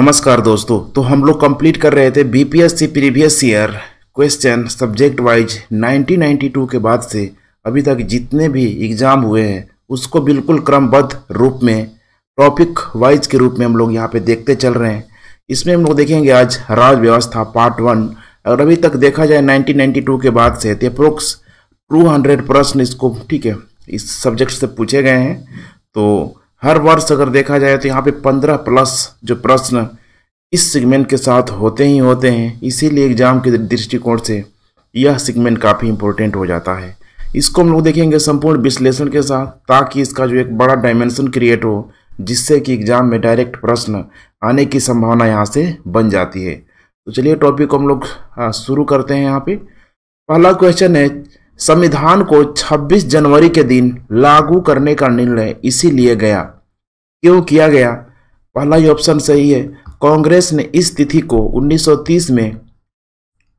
नमस्कार दोस्तों तो हम लोग कंप्लीट कर रहे थे BPSC previous year question subject wise 1992 के बाद से अभी तक जितने भी एग्जाम हुए हैं उसको बिल्कुल क्रमबद्ध रूप में टॉपिक वाइज के रूप में हम लोग यहाँ पे देखते चल रहे हैं इसमें हम लोग देखेंगे आज राज व्यवस्था पार्ट वन अगर अभी तक देखा जाए नाइनटीन के बाद से तो अप्रोक्स टू प्रश्न इसको ठीक है इस सब्जेक्ट से पूछे गए हैं तो हर वर्ष अगर देखा जाए तो यहाँ पे पंद्रह प्लस जो प्रश्न इस सेगमेंट के साथ होते ही होते हैं इसीलिए एग्जाम के दृष्टिकोण से यह सेगमेंट काफ़ी इंपॉर्टेंट हो जाता है इसको हम लोग देखेंगे संपूर्ण विश्लेषण के साथ ताकि इसका जो एक बड़ा डायमेंशन क्रिएट हो जिससे कि एग्जाम में डायरेक्ट प्रश्न आने की संभावना यहाँ से बन जाती है तो चलिए टॉपिक को हम लोग हाँ, शुरू करते हैं यहाँ पे पहला क्वेश्चन है संविधान को 26 जनवरी के दिन लागू करने का निर्णय इसीलिए गया क्यों किया गया पहला ही ऑप्शन सही है कांग्रेस ने इस तिथि को 1930 में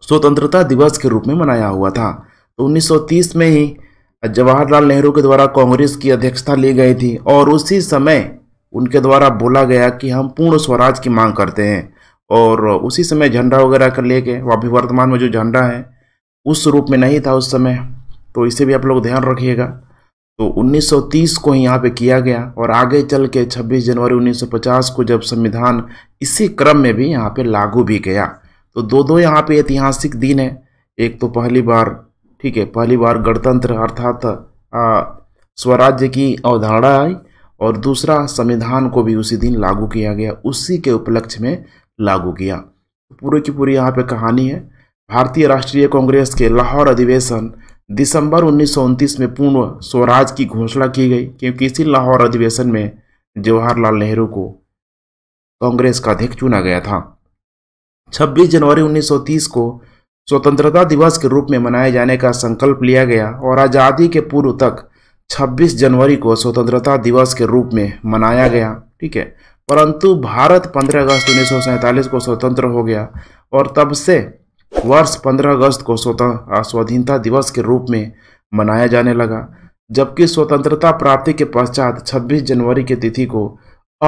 स्वतंत्रता दिवस के रूप में मनाया हुआ था तो 1930 में ही जवाहरलाल नेहरू के द्वारा कांग्रेस की अध्यक्षता ली गई थी और उसी समय उनके द्वारा बोला गया कि हम पूर्ण स्वराज की मांग करते हैं और उसी समय झंडा वगैरह कर लेके अभी वर्तमान में जो झंडा है उस रूप में नहीं था उस समय तो इसे भी आप लोग ध्यान रखिएगा तो 1930 को ही यहाँ पे किया गया और आगे चल के 26 जनवरी 1950 को जब संविधान इसी क्रम में भी यहाँ पे लागू भी गया तो दो दो यहाँ पे ऐतिहासिक दिन है एक तो पहली बार ठीक है पहली बार गणतंत्र अर्थात स्वराज्य की अवधारणा आई और दूसरा संविधान को भी उसी दिन लागू किया गया उसी के उपलक्ष्य में लागू किया पूरी की पूरी यहाँ पे कहानी है भारतीय राष्ट्रीय कांग्रेस के लाहौर अधिवेशन दिसंबर उन्नीस में पूर्ण स्वराज की घोषणा की गई क्योंकि इसी लाहौर अधिवेशन में जवाहरलाल नेहरू को कांग्रेस का अध्यक्ष चुना गया था 26 जनवरी 1930 को स्वतंत्रता दिवस के रूप में मनाए जाने का संकल्प लिया गया और आज़ादी के पूर्व तक 26 जनवरी को स्वतंत्रता दिवस के रूप में मनाया गया ठीक है परंतु भारत 15 अगस्त उन्नीस को स्वतंत्र हो गया और तब से वर्ष 15 अगस्त को स्वतः स्वाधीनता दिवस के रूप में मनाया जाने लगा जबकि स्वतंत्रता प्राप्ति के पश्चात 26 जनवरी की तिथि को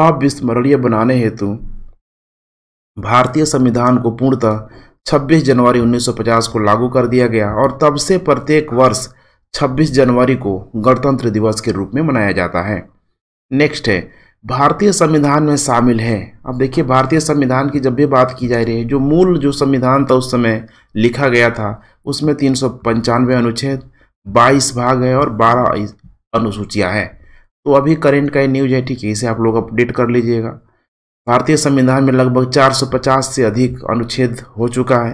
अविस्मरणीय बनाने हेतु भारतीय संविधान को पूर्णतः 26 जनवरी 1950 को लागू कर दिया गया और तब से प्रत्येक वर्ष 26 जनवरी को गणतंत्र दिवस के रूप में मनाया जाता है नेक्स्ट है भारतीय संविधान में शामिल है अब देखिए भारतीय संविधान की जब भी बात की जा रही है जो मूल जो संविधान था उस समय लिखा गया था उसमें तीन सौ पंचानवे अनुच्छेद बाईस भाग है और बारह अनुसूचियाँ हैं तो अभी करेंट का न्यूज है ठीक है इसे आप लोग अपडेट कर लीजिएगा भारतीय संविधान में लगभग पचास से अधिक अनुच्छेद हो चुका है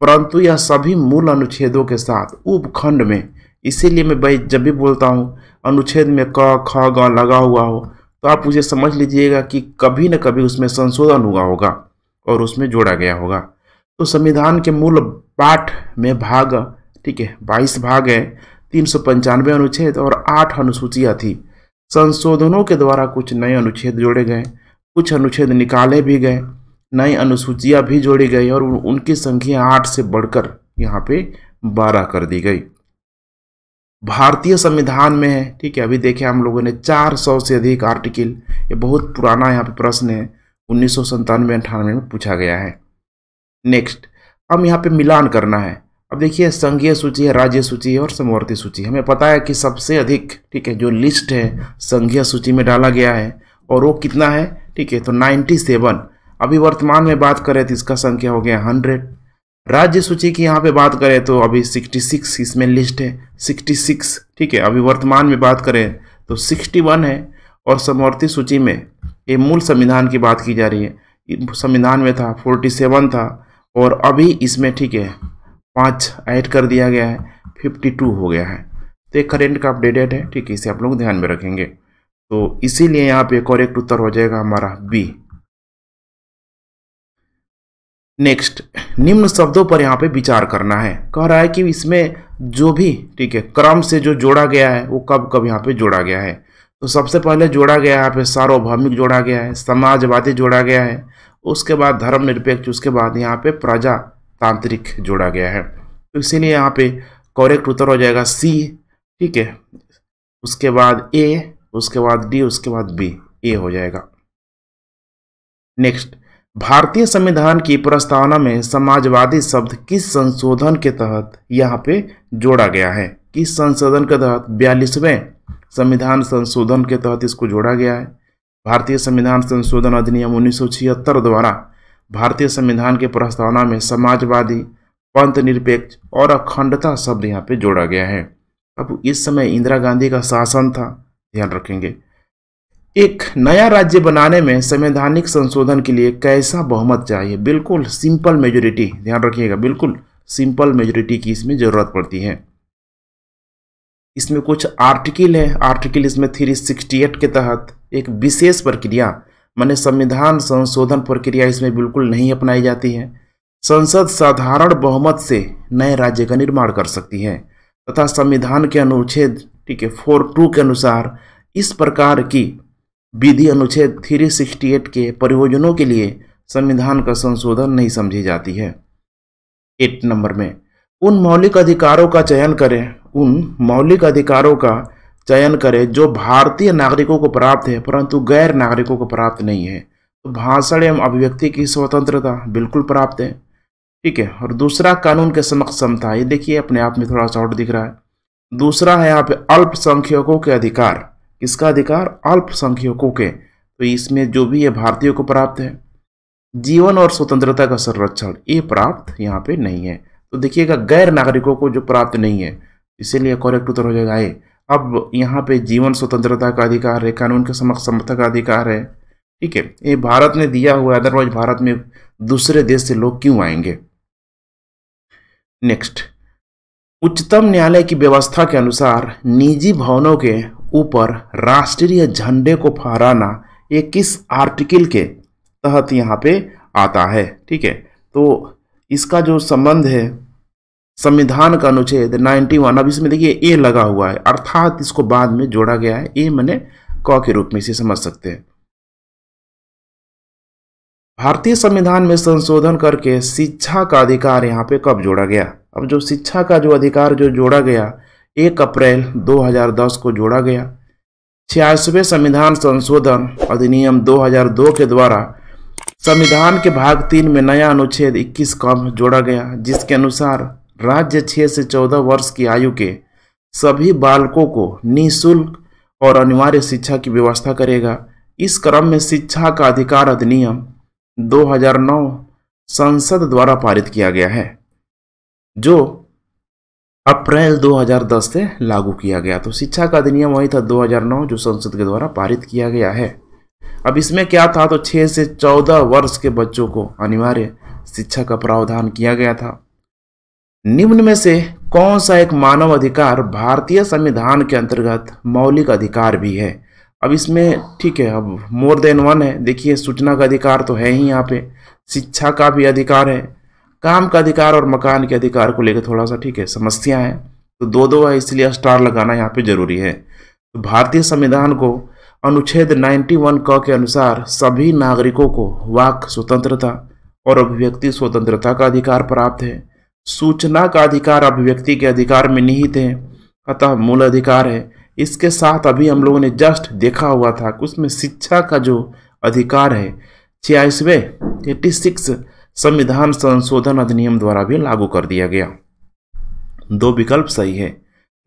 परंतु यह सभी मूल अनुच्छेदों के साथ उपखंड में इसीलिए मैं भाई जब भी बोलता हूँ अनुच्छेद में क ख ग लगा हुआ हो तो आप उसे समझ लीजिएगा कि कभी न कभी उसमें संशोधन हुआ होगा और उसमें जोड़ा गया होगा तो संविधान के मूल पाठ में भाग ठीक है बाईस भाग हैं तीन सौ पंचानवे अनुच्छेद और आठ अनुसूचियाँ थी संशोधनों के द्वारा कुछ नए अनुच्छेद जोड़े गए कुछ अनुच्छेद निकाले भी गए नई अनुसूचियाँ भी जोड़ी गई और उनकी संख्या आठ से बढ़कर यहाँ पे बारह कर दी गई भारतीय संविधान में है ठीक है अभी देखे हम लोगों ने 400 से अधिक आर्टिकल ये बहुत पुराना यहाँ पे प्रश्न है उन्नीस सौ अंठानवे में पूछा गया है नेक्स्ट हम यहाँ पे मिलान करना है अब देखिए संघीय सूची है राज्य सूची है और समवर्ती सूची हमें पता है कि सबसे अधिक ठीक है जो लिस्ट है संघीय सूची में डाला गया है और वो कितना है ठीक है तो नाइन्टी अभी वर्तमान में बात करें तो इसका संख्या हो गया हंड्रेड राज्य सूची की यहाँ पे बात करें तो अभी 66 इसमें लिस्ट है 66 ठीक है अभी वर्तमान में बात करें तो 61 है और समवर्ती सूची में ये मूल संविधान की बात की जा रही है संविधान में था 47 था और अभी इसमें ठीक है पाँच ऐड कर दिया गया है 52 हो गया है तो ये करेंट का अपडेटेड है ठीक है इसे आप लोग ध्यान में रखेंगे तो इसीलिए यहाँ पे करेक्ट उत्तर हो जाएगा हमारा बी नेक्स्ट निम्न शब्दों पर यहाँ पे विचार करना है कह रहा है कि इसमें जो भी ठीक है क्रम से जो जोड़ा गया है वो कब कब यहाँ पे जोड़ा गया है तो सबसे पहले जोड़ा गया यहाँ पे सार्वभौमिक जोड़ा गया है समाजवादी जोड़ा गया है उसके बाद धर्मनिरपेक्ष उसके बाद यहाँ पे प्रजातांत्रिक जोड़ा गया है तो इसीलिए यहाँ पे करेक्ट उत्तर हो जाएगा सी ठीक है उसके बाद ए उसके बाद डी उसके बाद बी ए हो जाएगा नेक्स्ट भारतीय संविधान की प्रस्तावना में समाजवादी शब्द किस संशोधन के तहत यहाँ पे जोड़ा गया है किस संशोधन के तहत बयालीसवें संविधान संशोधन के तहत इसको जोड़ा गया है भारतीय संविधान संशोधन अधिनियम उन्नीस द्वारा भारतीय संविधान के प्रस्तावना में समाजवादी पंथ निरपेक्ष और अखंडता शब्द यहाँ पे जोड़ा गया है अब इस समय इंदिरा गांधी का शासन था ध्यान रखेंगे एक नया राज्य बनाने में संवैधानिक संशोधन के लिए कैसा बहुमत चाहिए बिल्कुल सिंपल मेजोरिटी ध्यान रखिएगा बिल्कुल सिंपल मेजोरिटी की इसमें ज़रूरत पड़ती है इसमें कुछ आर्टिकल है आर्टिकल इसमें थ्री सिक्सटी एट के तहत एक विशेष प्रक्रिया माने संविधान संशोधन प्रक्रिया इसमें बिल्कुल नहीं अपनाई जाती है संसद साधारण बहुमत से नए राज्य का निर्माण कर सकती है तथा संविधान के अनुच्छेद ठीक है फोर टू के अनुसार इस प्रकार की विधि अनुच्छेद 368 के प्रयोजनों के लिए संविधान का संशोधन नहीं समझी जाती है एट नंबर में उन मौलिक अधिकारों का चयन करें उन मौलिक अधिकारों का चयन करें जो भारतीय नागरिकों को प्राप्त है परंतु गैर नागरिकों को प्राप्त नहीं है तो भाषण एवं अभिव्यक्ति की स्वतंत्रता बिल्कुल प्राप्त है ठीक है और दूसरा कानून के समक्ष समता ये देखिए अपने आप में थोड़ा शॉर्ट दिख रहा है दूसरा है यहाँ पे अल्पसंख्यकों के अधिकार किसका अधिकार अल्पसंख्यकों के तो इसमें जो भी ये भारतीयों को प्राप्त है जीवन और स्वतंत्रता का संरक्षण ये प्राप्त यहाँ पे नहीं है तो देखिएगा गैर नागरिकों को जो प्राप्त नहीं है इसीलिए करेक्ट उत्तर हो जाएगा ए अब यहाँ पे जीवन स्वतंत्रता का अधिकार है कानून के समक्ष समर्थक का अधिकार है ठीक है ये भारत ने दिया हुआ है अदरवाइज भारत में दूसरे देश से लोग क्यों आएंगे नेक्स्ट उच्चतम न्यायालय की व्यवस्था के अनुसार निजी भवनों के ऊपर राष्ट्रीय झंडे को फहराना ये किस आर्टिकल के तहत यहाँ पे आता है ठीक है तो इसका जो संबंध है संविधान का अनुच्छेद 91 अब इसमें देखिए ए लगा हुआ है अर्थात इसको बाद में जोड़ा गया है ए मैंने क के रूप में इसे समझ सकते हैं भारतीय संविधान में संशोधन करके शिक्षा का अधिकार यहाँ पे कब जोड़ा गया अब जो शिक्षा का जो अधिकार जो जोड़ा गया एक अप्रैल 2010 को जोड़ा गया छियासवें संविधान संशोधन अधिनियम 2002 के द्वारा संविधान के भाग तीन में नया अनुच्छेद 21 कम जोड़ा गया जिसके अनुसार राज्य 6 से 14 वर्ष की आयु के सभी बालकों को निःशुल्क और अनिवार्य शिक्षा की व्यवस्था करेगा इस क्रम में शिक्षा का अधिकार अधिनियम 2009 संसद द्वारा पारित किया गया है जो अप्रैल 2010 से लागू किया गया तो शिक्षा का अधिनियम वही था 2009 जो संसद के द्वारा पारित किया गया है अब इसमें क्या था तो 6 से 14 वर्ष के बच्चों को अनिवार्य शिक्षा का प्रावधान किया गया था निम्न में से कौन सा एक मानव अधिकार भारतीय संविधान के अंतर्गत मौलिक अधिकार भी है अब इसमें ठीक है अब मोर देन वन है देखिए सूचना का अधिकार तो है ही यहाँ पे शिक्षा का भी अधिकार है काम का अधिकार और मकान के अधिकार को लेकर थोड़ा सा ठीक है समस्या है तो दो दो है इसलिए स्टार लगाना यहाँ पे जरूरी है तो भारतीय संविधान को अनुच्छेद 91 क के अनुसार सभी नागरिकों को वाक स्वतंत्रता और अभिव्यक्ति स्वतंत्रता का अधिकार प्राप्त है सूचना का अधिकार अभिव्यक्ति के अधिकार में निहित है अतः मूल अधिकार है इसके साथ अभी हम लोगों ने जस्ट देखा हुआ था कि उसमें शिक्षा का जो अधिकार है छियासवें एट्टी सिक्स संविधान संशोधन अधिनियम द्वारा भी लागू कर दिया गया दो विकल्प सही है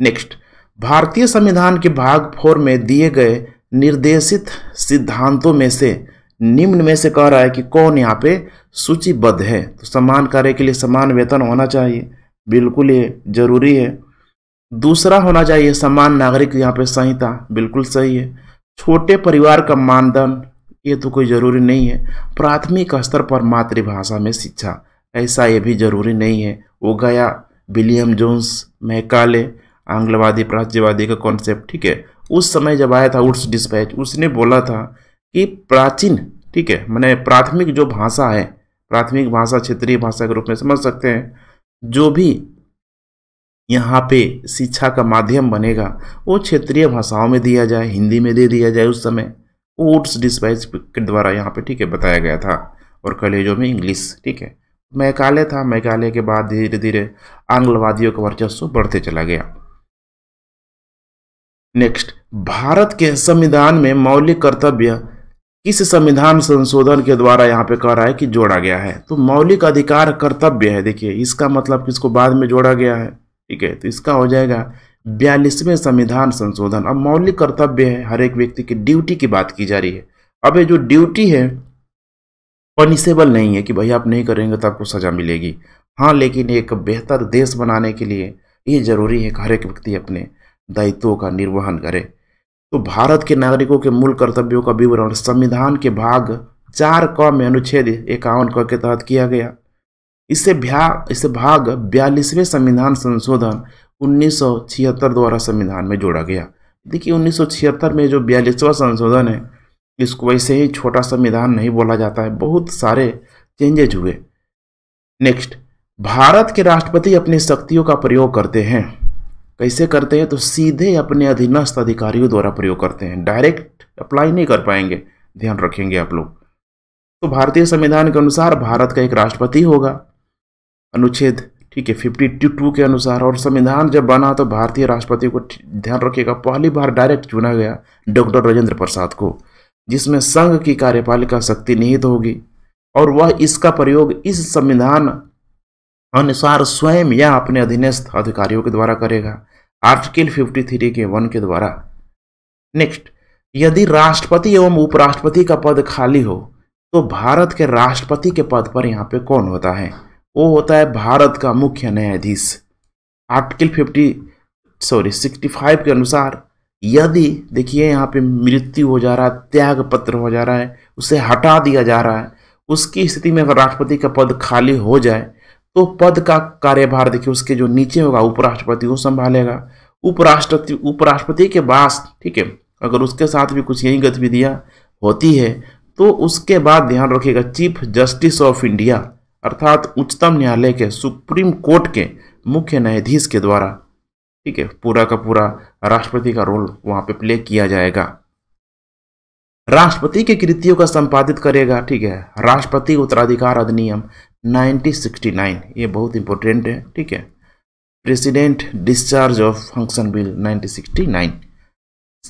नेक्स्ट भारतीय संविधान के भाग फोर में दिए गए निर्देशित सिद्धांतों में से निम्न में से कह रहा है कि कौन यहाँ पे सूचीबद्ध है तो समान कार्य के लिए समान वेतन होना चाहिए बिल्कुल ये जरूरी है दूसरा होना चाहिए समान नागरिक यहाँ पे संहिता बिल्कुल सही है छोटे परिवार का मानदंड ये तो कोई ज़रूरी नहीं है प्राथमिक स्तर पर मातृभाषा में शिक्षा ऐसा ये भी जरूरी नहीं है वो गया विलियम जोन्स मैकाले आंग्लवादी प्राच्यवादी का कॉन्सेप्ट ठीक है उस समय जब आया था उर्स डिस्पैच उसने बोला था कि प्राचीन ठीक है मैंने प्राथमिक जो भाषा है प्राथमिक भाषा क्षेत्रीय भाषा के रूप में समझ सकते हैं जो भी यहाँ पे शिक्षा का माध्यम बनेगा वो क्षेत्रीय भाषाओं में दिया जाए हिंदी में दे दिया जाए उस समय कोर्स डिस्पाइज के द्वारा यहाँ पे ठीक है बताया गया था और कॉलेजों में इंग्लिश ठीक है मैकाले था मैकाले के बाद धीरे धीरे आंग्लवादियों का वर्चस्व बढ़ते चला गया नेक्स्ट भारत के संविधान में मौलिक कर्तव्य किस संविधान संशोधन के द्वारा यहाँ पे कह रहा है कि जोड़ा गया है तो मौलिक अधिकार कर्तव्य है देखिए इसका मतलब किसको बाद में जोड़ा गया है ठीक है तो इसका हो जाएगा बयालीसवें संविधान संशोधन अब मौलिक कर्तव्य है हर एक व्यक्ति की ड्यूटी की बात की जा रही है अब ये जो ड्यूटी है पनिसेबल नहीं है कि भाई आप नहीं करेंगे तो आपको सज़ा मिलेगी हाँ लेकिन एक बेहतर देश बनाने के लिए ये ज़रूरी है कि हर एक व्यक्ति अपने दायित्वों का निर्वहन करे तो भारत के नागरिकों के मूल कर्तव्यों का विवरण संविधान के भाग चार क में अनुच्छेद इक्यावन क के तहत किया गया इससे भ्या इससे भाग बयालीसवें संविधान संशोधन 1976 द्वारा संविधान में जोड़ा गया देखिए 1976 में जो बयालीसवां संशोधन है इसको वैसे ही छोटा संविधान नहीं बोला जाता है बहुत सारे चेंजेज हुए नेक्स्ट भारत के राष्ट्रपति अपनी शक्तियों का प्रयोग करते हैं कैसे करते हैं तो सीधे अपने अधीनस्थ अधिकारियों द्वारा प्रयोग करते हैं डायरेक्ट अप्लाई नहीं कर पाएंगे ध्यान रखेंगे आप लोग तो भारतीय संविधान के अनुसार भारत का एक राष्ट्रपति होगा अनुच्छेद ठीक है फिफ्टी टू के अनुसार और संविधान जब बना तो भारतीय राष्ट्रपति को ध्यान रखिएगा पहली बार डायरेक्ट चुना गया डॉक्टर राजेंद्र प्रसाद को जिसमें संघ की कार्यपालिका शक्ति निहित होगी और वह इसका प्रयोग इस संविधान अनुसार स्वयं या अपने अधीनस्थ अधिकारियों के द्वारा करेगा आर्टिकल 53 के वन के द्वारा नेक्स्ट यदि राष्ट्रपति एवं उपराष्ट्रपति का पद खाली हो तो भारत के राष्ट्रपति के पद पर यहाँ पे कौन होता है वो होता है भारत का मुख्य न्यायाधीश article fifty sorry sixty five के अनुसार यदि देखिए यहाँ पे मृत्यु हो जा रहा है त्याग पत्र हो जा रहा है उसे हटा दिया जा रहा है उसकी स्थिति में अगर राष्ट्रपति का पद खाली हो जाए तो पद का कार्यभार देखिए उसके जो नीचे होगा उपराष्ट्रपति वो संभालेगा उपराष्ट्रपति उपराष्ट्रपति के पास ठीक है अगर उसके साथ भी कुछ यही गतिविधियाँ होती है तो उसके बाद ध्यान रखिएगा चीफ जस्टिस ऑफ इंडिया अर्थात उच्चतम न्यायालय के सुप्रीम कोर्ट के मुख्य न्यायाधीश के द्वारा ठीक है पूरा का पूरा राष्ट्रपति का रोल वहां पे प्ले किया जाएगा राष्ट्रपति के कृतियों का संपादित करेगा ठीक है राष्ट्रपति उत्तराधिकार अधिनियम 1969 ये बहुत इंपॉर्टेंट है ठीक है president discharge of function bill 1969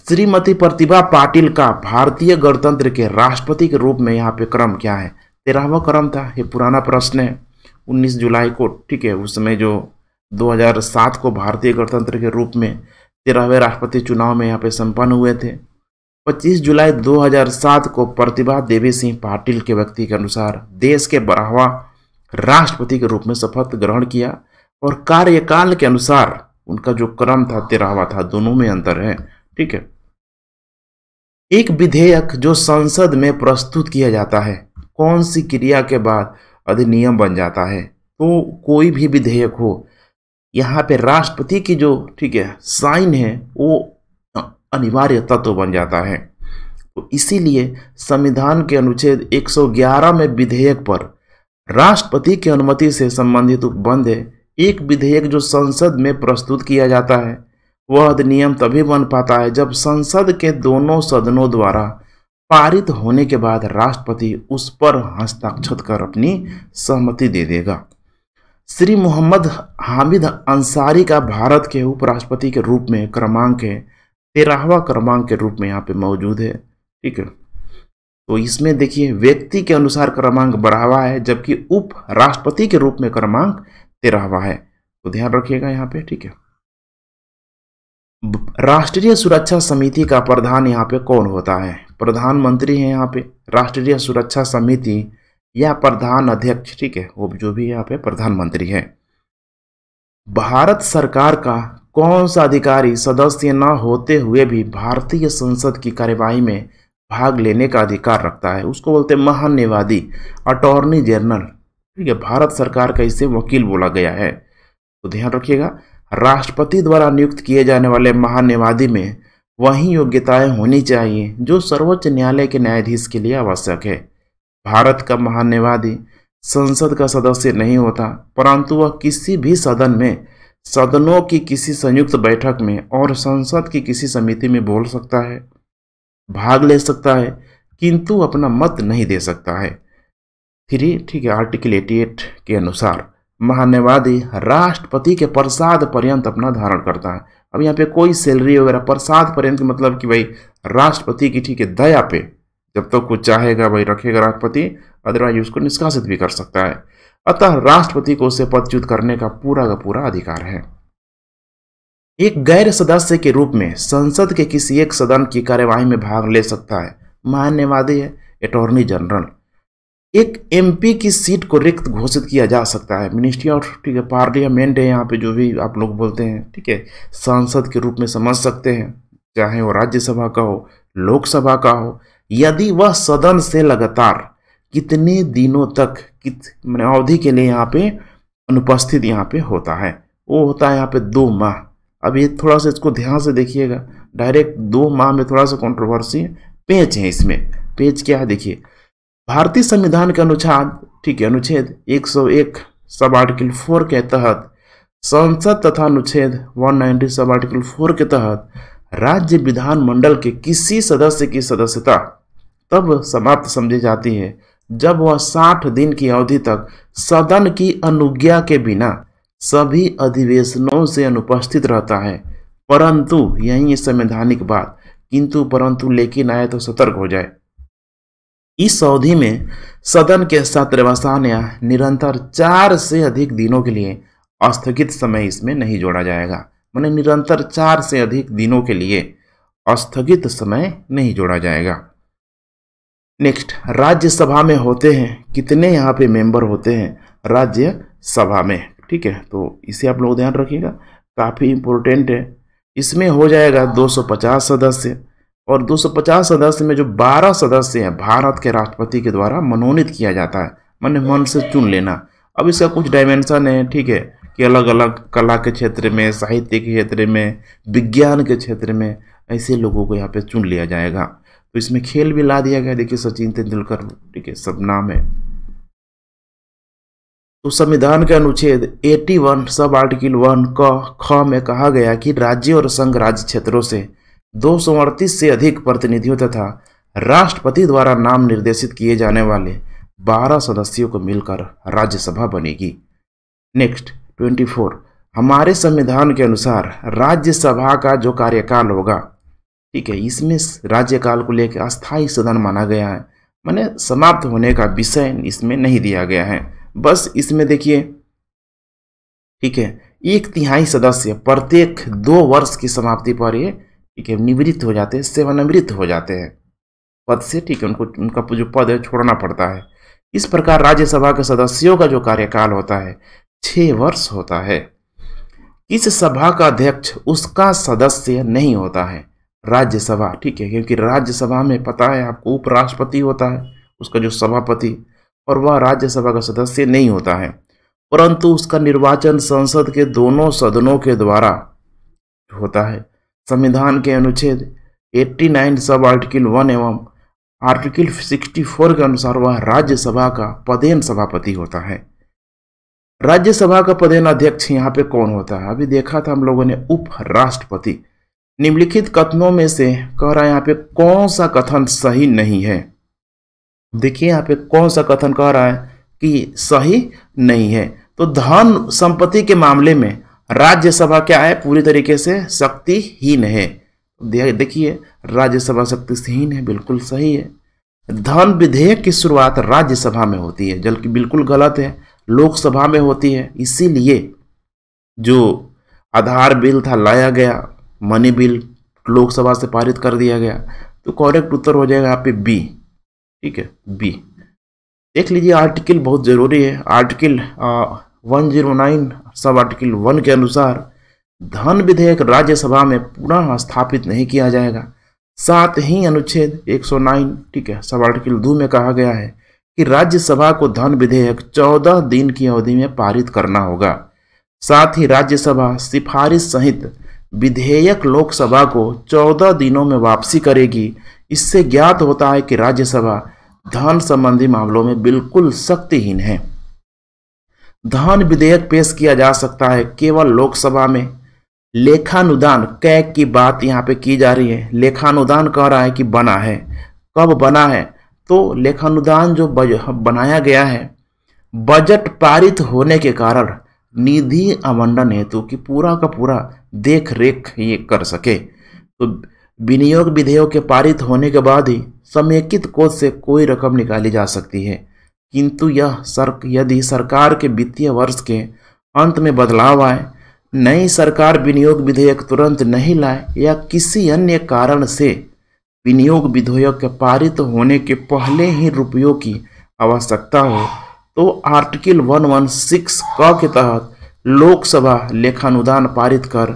Shrimati Pratibha Patil का भारतीय गणतंत्र के राष्ट्रपति के रूप में यहाँ पे क्रम क्या है तेरहवा क्रम था ये पुराना प्रश्न है उन्नीस जुलाई को ठीक है उस समय जो 2007 को भारतीय गणतंत्र के रूप में तेरहवें राष्ट्रपति चुनाव में यहाँ पे संपन्न हुए थे 25 जुलाई 2007 को प्रतिभा देवी सिंह पाटिल के व्यक्ति के अनुसार देश के बारहवा राष्ट्रपति के रूप में शपथ ग्रहण किया और कार्यकाल के अनुसार उनका जो क्रम था तेरहवा था दोनों में अंतर है ठीक है एक विधेयक जो संसद में प्रस्तुत किया जाता है कौन सी क्रिया के बाद अधिनियम बन जाता है तो कोई भी विधेयक हो यहाँ पे राष्ट्रपति की जो ठीक है साइन है वो अनिवार्य तत्व तो बन जाता है तो इसीलिए संविधान के अनुच्छेद 111 में विधेयक पर राष्ट्रपति की अनुमति से संबंधित उपबंध है एक विधेयक जो संसद में प्रस्तुत किया जाता है वह अधिनियम तभी बन पाता है जब संसद के दोनों सदनों द्वारा पारित होने के बाद राष्ट्रपति उस पर हस्ताक्षर कर अपनी सहमति दे देगा श्री मोहम्मद हामिद अंसारी का भारत के उपराष्ट्रपति के रूप में क्रमांक है तेरहवा क्रमांक के रूप में यहाँ पे मौजूद है ठीक है तो इसमें देखिए व्यक्ति के अनुसार क्रमांक बढ़ावा है जबकि उप राष्ट्रपति के रूप में क्रमांक तेरहवा है तो ध्यान रखिएगा यहाँ पे ठीक है राष्ट्रीय सुरक्षा समिति का प्रधान यहाँ पे कौन होता है प्रधानमंत्री हैं यहाँ पे राष्ट्रीय सुरक्षा समिति या प्रधान अध्यक्ष ठीक है वो जो भी यहाँ पे प्रधानमंत्री है भारत सरकार का कौन सा अधिकारी सदस्य न होते हुए भी भारतीय संसद की कार्यवाही में भाग लेने का अधिकार रखता है उसको बोलते हैं महान्यवादी अटॉर्नी जनरल ठीक है भारत सरकार का इसे वकील बोला गया है तो ध्यान रखिएगा राष्ट्रपति द्वारा नियुक्त किए जाने वाले महान्यवादी में वही योग्यताएं होनी चाहिए जो सर्वोच्च न्यायालय के न्यायाधीश के लिए आवश्यक है भारत का महान्यवादी संसद का सदस्य नहीं होता परंतु वह किसी भी सदन में सदनों की किसी संयुक्त बैठक में और संसद की किसी समिति में बोल सकता है भाग ले सकता है किंतु अपना मत नहीं दे सकता है थ्री ठीक है आर्टिकल एटी एट के अनुसार महान्यवादी राष्ट्रपति के प्रसाद पर्यंत अपना धारण करता है अब यहाँ पे कोई सैलरी वगैरह प्रसाद पर्यंत मतलब कि भाई राष्ट्रपति की ठीक है दया पे जब तक तो कुछ चाहेगा भाई रखेगा राष्ट्रपति अदरवाइज उसको निष्कासित भी कर सकता है अतः राष्ट्रपति को उसे पदच्युत करने का पूरा का पूरा अधिकार है एक गैर सदस्य के रूप में संसद के किसी एक सदन की कार्यवाही में भाग ले सकता है मान्यवादी है अटॉर्नी जनरल एक एमपी की सीट को रिक्त घोषित किया जा सकता है मिनिस्ट्री ऑफ ठीक है पार्लियामेंट है यहाँ पे जो भी आप लोग बोलते हैं ठीक है सांसद के रूप में समझ सकते हैं चाहे वो राज्यसभा का हो लोकसभा का हो यदि वह सदन से लगातार कितने दिनों तक कित मैंने अवधि के लिए यहाँ पे अनुपस्थित यहाँ पे होता है वो होता है यहाँ पे दो माह अब ये थोड़ा सा इसको ध्यान से देखिएगा डायरेक्ट दो माह में थोड़ा सा कॉन्ट्रोवर्सी पेच है इसमें पेच क्या है देखिए भारतीय संविधान के अनुच्छेद ठीक है अनुच्छेद 101 सब आर्टिकल फोर के तहत संसद तथा अनुच्छेद 190 सब आर्टिकल फोर के तहत राज्य विधानमंडल के किसी सदस्य की सदस्यता तब समाप्त समझी जाती है जब वह 60 दिन की अवधि तक सदन की अनुज्ञा के बिना सभी अधिवेशनों से अनुपस्थित रहता है परंतु यही संवैधानिक बात किंतु परंतु लेकिन आए तो सतर्क हो जाए इस अवधि में सदन के या निरंतर चार से अधिक दिनों के लिए अस्थगित समय इसमें नहीं जोड़ा जाएगा मैंने निरंतर चार से अधिक दिनों के लिए अस्थगित समय नहीं जोड़ा जाएगा नेक्स्ट राज्यसभा में होते हैं कितने यहाँ पे मेंबर होते हैं राज्य सभा में ठीक है तो इसे आप लोग ध्यान रखिएगा काफ़ी इम्पोर्टेंट है इसमें हो जाएगा 250 सदस्य और 250 सदस्य में जो 12 सदस्य हैं भारत के राष्ट्रपति के द्वारा मनोनीत किया जाता है मन मन से चुन लेना अब इसका कुछ डायमेंशन है ठीक है कि अलग अलग कला के क्षेत्र में साहित्य के क्षेत्र में विज्ञान के क्षेत्र में ऐसे लोगों को यहाँ पे चुन लिया जाएगा तो इसमें खेल भी ला दिया गया देखिए सचिन तेंदुलकर ठीक है सब नाम है तो संविधान के अनुच्छेद 81 सब आर्टिकल 1 क ख में कहा गया कि राज्य और संघ राज्य क्षेत्रों से दो से अधिक प्रतिनिधियों तथा राष्ट्रपति द्वारा नाम निर्देशित किए जाने वाले 12 सदस्यों को मिलकर राज्यसभा बनेगी नेक्स्ट 24 हमारे संविधान के अनुसार राज्यसभा का जो कार्यकाल होगा ठीक है इसमें राज्यकाल को लेकर अस्थायी सदन माना गया है मैंने समाप्त होने का विषय इसमें नहीं दिया गया है बस इसमें देखिए ठीक है एक तिहाई सदस्य प्रत्येक दो वर्ष की समाप्ति पर ये ठीक है निवृत्त हो जाते हैं सेवानिवृत्त हो जाते हैं पद से ठीक है उनको उनका जो पद है छोड़ना पड़ता है इस प्रकार राज्यसभा के सदस्यों का जो कार्यकाल होता है छः वर्ष होता है इस सभा का अध्यक्ष उसका सदस्य नहीं होता है राज्यसभा ठीक है क्योंकि राज्यसभा में पता है आपको उपराष्ट्रपति होता है उसका जो सभापति और वह राज्यसभा का सदस्य नहीं होता है परंतु उसका निर्वाचन संसद के दोनों सदनों के द्वारा होता है संविधान के अनुच्छेद 89 सब आर्टिकल वन एवं आर्टिकल 64 के अनुसार वह राज्यसभा का पदेन सभापति होता है राज्यसभा का पदेन अध्यक्ष यहाँ पे कौन होता है अभी देखा था हम लोगों ने उपराष्ट्रपति निम्नलिखित कथनों में से कह रहा है यहाँ पे कौन सा कथन सही नहीं है देखिए यहाँ पे कौन सा कथन कह रहा है कि सही नहीं है तो धन संपत्ति के मामले में राज्यसभा क्या है पूरी तरीके से शक्तिहीन है देखिए राज्यसभा शक्तिहीन है बिल्कुल सही है धन विधेयक की शुरुआत राज्यसभा में होती है जबकि बिल्कुल गलत है लोकसभा में होती है इसीलिए जो आधार बिल था लाया गया मनी बिल लोकसभा से पारित कर दिया गया तो करेक्ट उत्तर हो जाएगा यहाँ पे बी ठीक है बी देख लीजिए आर्टिकल बहुत ज़रूरी है आर्टिकल 109 सब आर्टिकल वन के अनुसार धन विधेयक राज्यसभा में पुनः स्थापित नहीं किया जाएगा साथ ही अनुच्छेद 109 ठीक है सब आर्टिकल दो में कहा गया है कि राज्यसभा को धन विधेयक 14 दिन की अवधि में पारित करना होगा साथ ही राज्यसभा सिफारिश सहित विधेयक लोकसभा को 14 दिनों में वापसी करेगी इससे ज्ञात होता है कि राज्यसभा धन संबंधी मामलों में बिल्कुल शक्तिहीन है धन विधेयक पेश किया जा सकता है केवल लोकसभा में लेखानुदान कै की बात यहाँ पे की जा रही है लेखानुदान कह रहा है कि बना है कब बना है तो लेखानुदान जो बनाया गया है बजट पारित होने के कारण निधि आवंटन हेतु कि पूरा का पूरा देख रेख ये कर सके तो विनियोग विधेयक के पारित होने के बाद ही समेकित कोष से कोई रकम निकाली जा सकती है किंतु यह सर यदि सरकार के वित्तीय वर्ष के अंत में बदलाव आए नई सरकार विनियोग विधेयक तुरंत नहीं लाए या किसी अन्य कारण से विनियोग विधेयक के पारित होने के पहले ही रुपयों की आवश्यकता हो तो आर्टिकल 116 क के तहत लोकसभा लेखानुदान पारित कर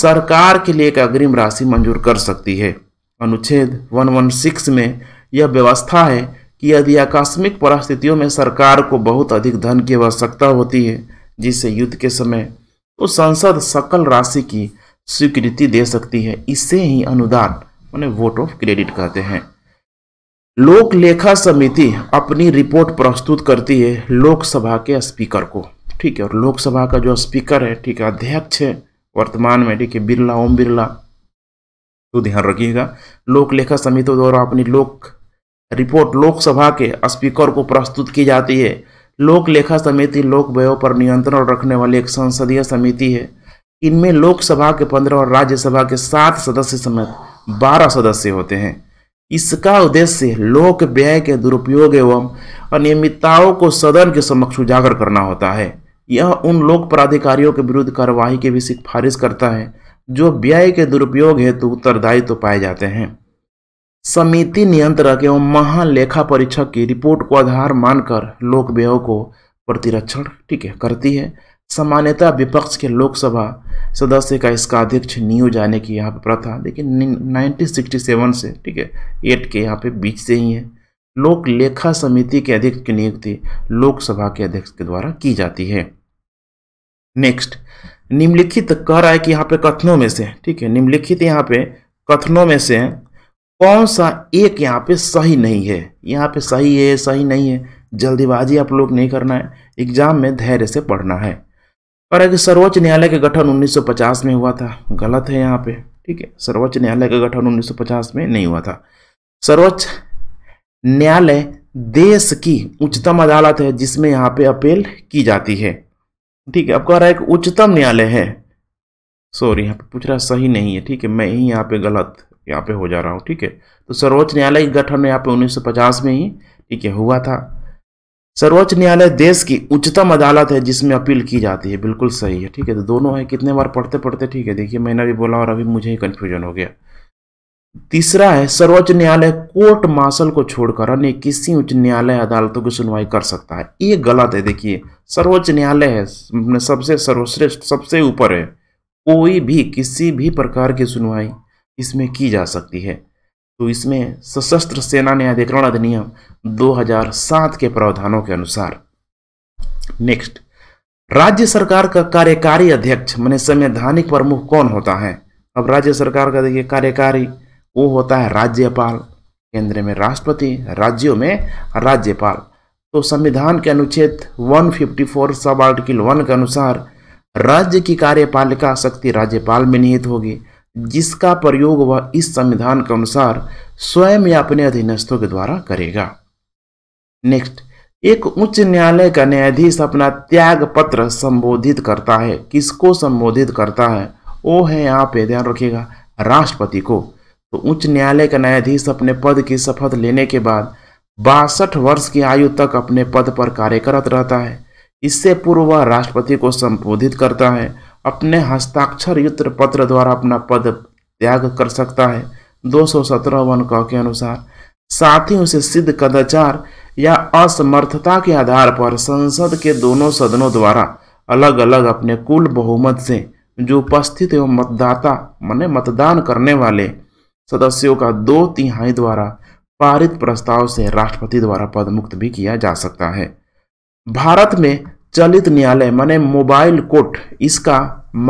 सरकार के लिए एक अग्रिम राशि मंजूर कर सकती है अनुच्छेद 116 में यह व्यवस्था है कि यदि आकस्मिक परिस्थितियों में सरकार को बहुत अधिक धन की आवश्यकता होती है जिससे युद्ध के समय तो संसद सकल राशि की स्वीकृति दे सकती है इसे ही अनुदान उन्हें वोट ऑफ क्रेडिट कहते हैं लोक लेखा समिति अपनी रिपोर्ट प्रस्तुत करती है लोकसभा के स्पीकर को ठीक है और लोकसभा का जो स्पीकर है ठीक है अध्यक्ष है वर्तमान में ठीक है बिरला ओम बिरला तो ध्यान रखिएगा लोक लेखा समिति द्वारा अपनी लोक रिपोर्ट लोकसभा के स्पीकर को प्रस्तुत की जाती है लोक लेखा समिति लोक व्यय पर नियंत्रण रखने वाली एक संसदीय समिति है इनमें लोकसभा के पंद्रह और राज्यसभा के सात सदस्य समेत बारह सदस्य होते हैं इसका उद्देश्य लोक व्यय के दुरुपयोग एवं अनियमितताओं को सदन के समक्ष उजागर करना होता है यह उन लोक प्राधिकारियों के विरुद्ध कार्यवाही की भी सिफारिश करता है जो व्यय के दुरुपयोग हेतु उत्तरदायित्व तो पाए जाते हैं समिति नियंत्रक एवं महालेखा परीक्षक की रिपोर्ट को आधार मानकर लोक व्यय को प्रतिरक्षण ठीक है करती है सामान्यतः विपक्ष के लोकसभा सदस्य का इसका अध्यक्ष नियो जाने की यहाँ पर प्रथा देखिए 1967 से ठीक है एट के यहाँ पे बीच से ही है लोक लेखा समिति के अध्यक्ष की नियुक्ति लोकसभा के अध्यक्ष के द्वारा की जाती है नेक्स्ट निम्नलिखित कह रहा है कि यहाँ पे कथनों में से ठीक है निम्नलिखित यहाँ पे कथनों में से कौन सा एक यहाँ पे सही नहीं है यहाँ पे सही है सही नहीं है जल्दीबाजी आप लोग नहीं करना है एग्जाम में धैर्य से पढ़ना है पर अगर सर्वोच्च न्यायालय का गठन 1950 में हुआ था गलत है यहाँ पे ठीक है सर्वोच्च न्यायालय का गठन 1950 में नहीं हुआ था सर्वोच्च न्यायालय देश की उच्चतम अदालत है जिसमें यहाँ पे अपील की जाती है ठीक है अब कह रहा है कि उच्चतम न्यायालय है सॉरी यहाँ पे पूछ रहा सही नहीं है ठीक है मैं ही यहाँ पे गलत यहाँ पे हो जा रहा हूँ ठीक है तो सर्वोच्च न्यायालय का गठन यहाँ पे 1950 में ही ठीक है हुआ था सर्वोच्च न्यायालय देश की उच्चतम अदालत है जिसमें अपील की जाती है बिल्कुल सही है ठीक है तो दोनों है कितने बार पढ़ते पढ़ते ठीक है देखिए मैंने भी बोला और अभी मुझे ही कन्फ्यूजन हो गया तीसरा है सर्वोच्च न्यायालय कोर्ट मार्शल को छोड़कर अन्य किसी उच्च न्यायालय अदालतों की सुनवाई कर सकता है ये गलत है देखिए सर्वोच्च न्यायालय है सबसे सर्वश्रेष्ठ सबसे ऊपर है कोई भी किसी भी प्रकार की सुनवाई इसमें की जा सकती है तो इसमें सशस्त्र सेना न्यायाधिकरण अधिनियम 2007 के प्रावधानों के अनुसार नेक्स्ट राज्य सरकार का कार्यकारी अध्यक्ष मैंने संवैधानिक प्रमुख कौन होता है अब राज्य सरकार का देखिए कार्यकारी वो होता है राज्यपाल केंद्र में राष्ट्रपति राज्यों में राज्यपाल तो संविधान के अनुच्छेद 154 सब आर्टिकल वन के अनुसार राज्य की कार्यपालिका शक्ति राज्यपाल में निहित होगी जिसका प्रयोग वह इस संविधान के अनुसार स्वयं या अपने अधीनस्थों के द्वारा करेगा नेक्स्ट एक उच्च न्यायालय का न्यायाधीश अपना त्याग पत्र संबोधित करता है किसको संबोधित करता है वो है यहाँ पे ध्यान रखिएगा राष्ट्रपति को तो उच्च न्यायालय का न्यायाधीश अपने पद की शपथ लेने के बाद बासठ वर्ष की आयु तक अपने पद पर कार्यरत रहता है इससे पूर्व वह राष्ट्रपति को संबोधित करता है अपने हस्ताक्षर युक्त पत्र द्वारा अपना पद त्याग कर सकता है दो सौ सत्रह वन के अनुसार साथ ही उसे सिद्ध कदाचार या असमर्थता के आधार पर संसद के दोनों सदनों द्वारा अलग अलग अपने कुल बहुमत से जो उपस्थित एवं मतदाता मन मतदान करने वाले सदस्यों का दो तिहाई द्वारा पारित प्रस्ताव से राष्ट्रपति द्वारा पदमुक्त भी किया जा सकता है भारत में चलित न्यायालय माने मोबाइल कोर्ट इसका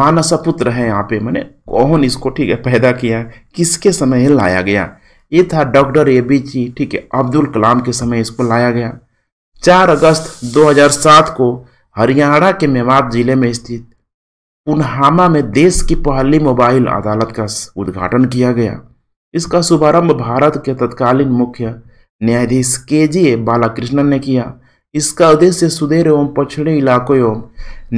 मानसपुत्र है यहाँ पे मैंने कौन इसको ठीक है पैदा किया किसके समय लाया गया ये था डॉक्टर ए बी जी ठीक है अब्दुल कलाम के समय इसको लाया गया 4 अगस्त 2007 को हरियाणा के मेवात जिले में स्थित पुनहामा में देश की पहली मोबाइल अदालत का उद्घाटन किया गया इसका शुभारंभ भारत के तत्कालीन मुख्य न्यायाधीश के जी बालाकृष्णन ने किया इसका उद्देश्य सुदेर एवं पछड़े इलाकों एवं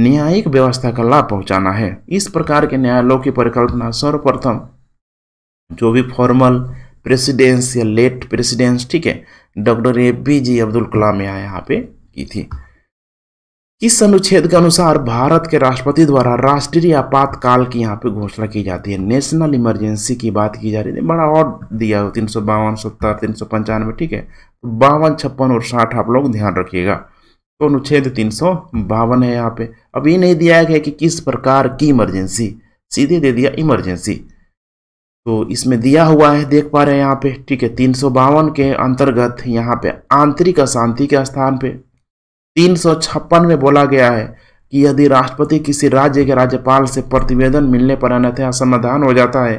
न्यायिक व्यवस्था का लाभ पहुंचाना है इस प्रकार के न्यायालयों की परिकल्पना सर्वप्रथम जो भी फॉर्मल प्रेसिडेंस या लेट प्रेसिडेंस ठीक है doctor A P J Abdul Kalam यहाँ यहाँ पे की थी इस अनुच्छेद के अनुसार भारत के राष्ट्रपति द्वारा राष्ट्रीय आपातकाल की यहाँ पे घोषणा की जाती है नेशनल इमरजेंसी की बात की जा रही है बड़ा और दिया तीन सौ बावन सत्तर तीन सौ पंचानवे ठीक है तो बावन छप्पन और साठ आप लोग ध्यान रखिएगा तो अनुच्छेद तीन सौ बावन है यहाँ पे अब ये नहीं दिया गया कि किस प्रकार की इमरजेंसी सीधे दे दिया इमरजेंसी तो इसमें दिया हुआ है देख पा रहे हैं यहाँ पे ठीक है तीन के अंतर्गत यहाँ पे आंतरिक अशांति के स्थान पे तीन में बोला गया है कि यदि राष्ट्रपति किसी राज्य के राज्यपाल से प्रतिवेदन मिलने पर अन्यथा समाधान हो जाता है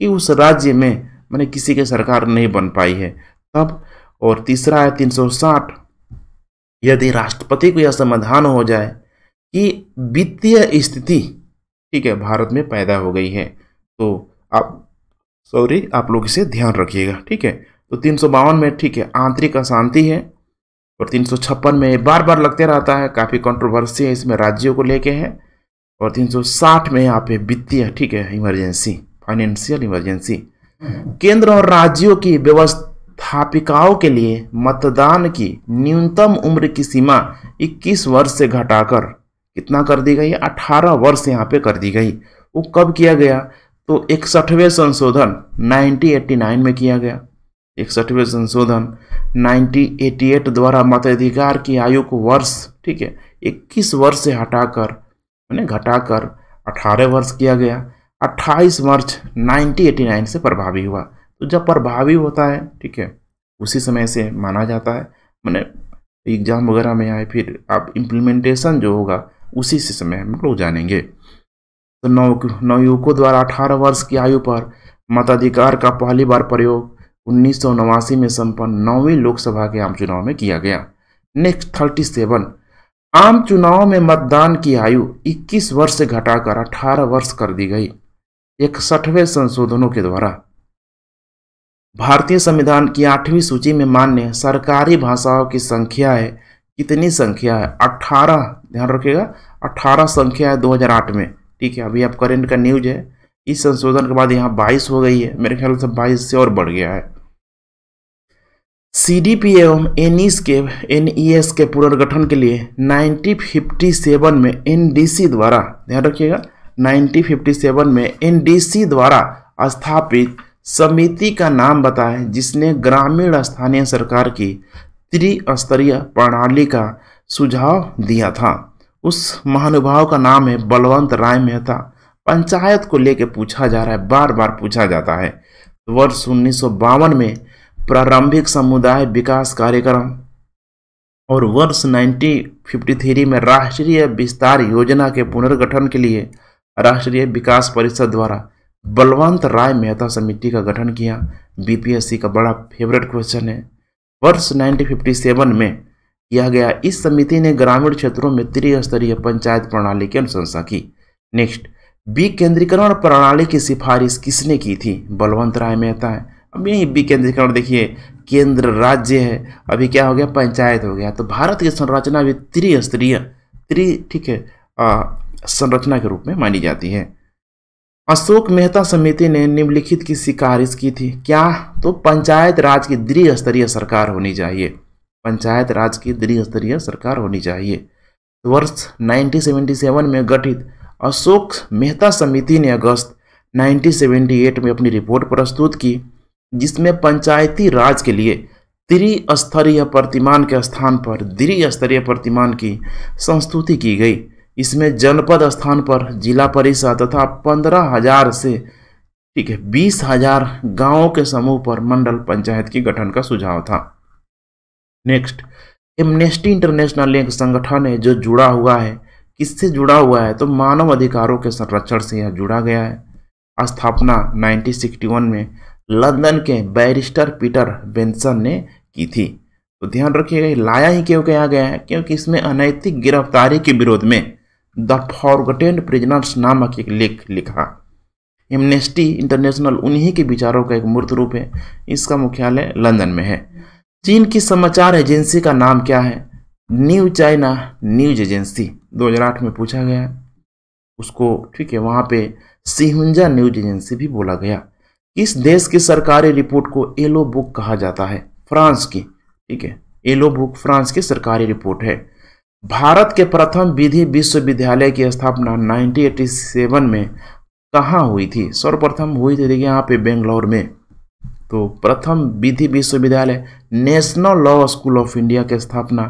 कि उस राज्य में मैंने किसी की सरकार नहीं बन पाई है तब और तीसरा है 360 यदि राष्ट्रपति को यह समाधान हो जाए कि वित्तीय स्थिति ठीक है भारत में पैदा हो गई है तो आप सॉरी आप लोग इसे ध्यान रखिएगा ठीक है तो तीन में ठीक है आंतरिक अशांति है और तीन में बार बार लगते रहता है काफ़ी कंट्रोवर्सी है इसमें राज्यों को लेके है और 360 में यहाँ पे वित्तीय ठीक है इमरजेंसी फाइनेंशियल इमरजेंसी केंद्र और राज्यों की व्यवस्थापिकाओं के लिए मतदान की न्यूनतम उम्र की सीमा 21 वर्ष से घटाकर कितना कर दी गई 18 वर्ष यहाँ पे कर दी गई वो कब किया गया तो इकसठवें संशोधन 1989 में किया गया इकसठवें संशोधन 1988 द्वारा मताधिकार की आयु को वर्ष ठीक है 21 वर्ष से हटाकर मैंने घटाकर 18 वर्ष किया गया 28 मार्च 1989 से प्रभावी हुआ तो जब प्रभावी होता है ठीक है उसी समय से माना जाता है मैंने एग्ज़ाम वगैरह में आए फिर आप इम्प्लीमेंटेशन जो होगा उसी से समय हम लोग जानेंगे तो नव नवयुवकों द्वारा अठारह वर्ष की आयु पर मताधिकार का पहली बार प्रयोग उन्नीस में संपन्न नौवीं लोकसभा के आम चुनाव में किया गया नेक्स्ट थर्टी सेवन आम चुनाव में मतदान की आयु 21 वर्ष से घटाकर 18 वर्ष कर दी गई इकसठवें संशोधनों के द्वारा भारतीय संविधान की आठवीं सूची में मान्य सरकारी भाषाओं की संख्या है कितनी संख्या है 18 ध्यान रखिएगा 18 संख्या है 2008 में ठीक है अभी आप करेंट का न्यूज है इस संशोधन के बाद यहाँ 22 हो गई है मेरे ख्याल से 22 से और बढ़ गया है सी डी पी एवं एन ई के एन ई एस के पुनर्गठन के लिए फिफ्टी सेवन में एन डी सी द्वारा ध्यान रखिएगा फिफ्टी सेवन में एन डी सी द्वारा स्थापित समिति का नाम बताएं जिसने ग्रामीण स्थानीय सरकार की त्रिस्तरीय प्रणाली का सुझाव दिया था उस महानुभाव का नाम है बलवंत राय मेहता पंचायत को लेकर पूछा जा रहा है बार बार पूछा जाता है वर्ष उन्नीस में प्रारंभिक समुदाय विकास कार्यक्रम और वर्ष 1953 में राष्ट्रीय विस्तार योजना के पुनर्गठन के लिए राष्ट्रीय विकास परिषद द्वारा बलवंत राय मेहता समिति का गठन किया बीपीएससी का बड़ा फेवरेट क्वेश्चन है वर्ष 1957 में किया गया इस समिति ने ग्रामीण क्षेत्रों में त्रिस्तरीय पंचायत प्रणाली की अनुशंसा की नेक्स्ट विकेंद्रीकरण प्रणाली की सिफारिश किसने की थी बलवंत राय मेहता है अब यही विकेंद्रीकरण देखिए केंद्र राज्य है अभी क्या हो गया पंचायत हो गया तो भारत की संरचना भी त्रिस्तरीय त्रि ठीक है संरचना के रूप में मानी जाती है अशोक मेहता समिति ने निम्नलिखित की सिफारिश की थी क्या तो पंचायत राज की द्विस्तरीय सरकार होनी चाहिए पंचायत राज की द्विस्तरीय सरकार होनी चाहिए वर्ष 1977 में गठित अशोक मेहता समिति ने अगस्त 1978 में अपनी रिपोर्ट प्रस्तुत की जिसमें पंचायती राज के लिए त्रिस्तरीय प्रतिमान के स्थान पर द्विस्तरीय प्रतिमान की संस्तुति की गई इसमें जनपद स्थान पर जिला परिषद तथा पंद्रह हजार से ठीक है बीस हजार गाँवों के समूह पर मंडल पंचायत की गठन का सुझाव था नेक्स्ट एमनेस्टी इंटरनेशनल एक संगठन है जो जुड़ा हुआ है किससे जुड़ा हुआ है तो मानव अधिकारों के संरक्षण से यह जुड़ा गया है स्थापना 1961 में लंदन के बैरिस्टर पीटर बेंसन ने की थी तो ध्यान रखिएगा लाया ही क्यों कहा गया है क्योंकि इसमें अनैतिक गिरफ्तारी के विरोध में द फॉरगटेन प्रिजनर्स नामक एक लेख लिखा एमनेस्टी इंटरनेशनल उन्हीं के विचारों का एक मूर्त रूप है इसका मुख्यालय लंदन में है चीन की समाचार एजेंसी का नाम क्या है न्यू चाइना न्यूज एजेंसी 2008 में पूछा गया उसको ठीक है वहाँ पे सिहुंजा न्यूज एजेंसी भी बोला गया इस देश की सरकारी रिपोर्ट को येलो बुक कहा जाता है फ्रांस की ठीक है येलो बुक फ्रांस की सरकारी रिपोर्ट है भारत के प्रथम विधि विश्वविद्यालय की स्थापना 1987 में कहाँ हुई थी सर्वप्रथम हुई थी देखिए यहाँ पे बेंगलोर में तो प्रथम विधि विश्वविद्यालय National Law School of India की स्थापना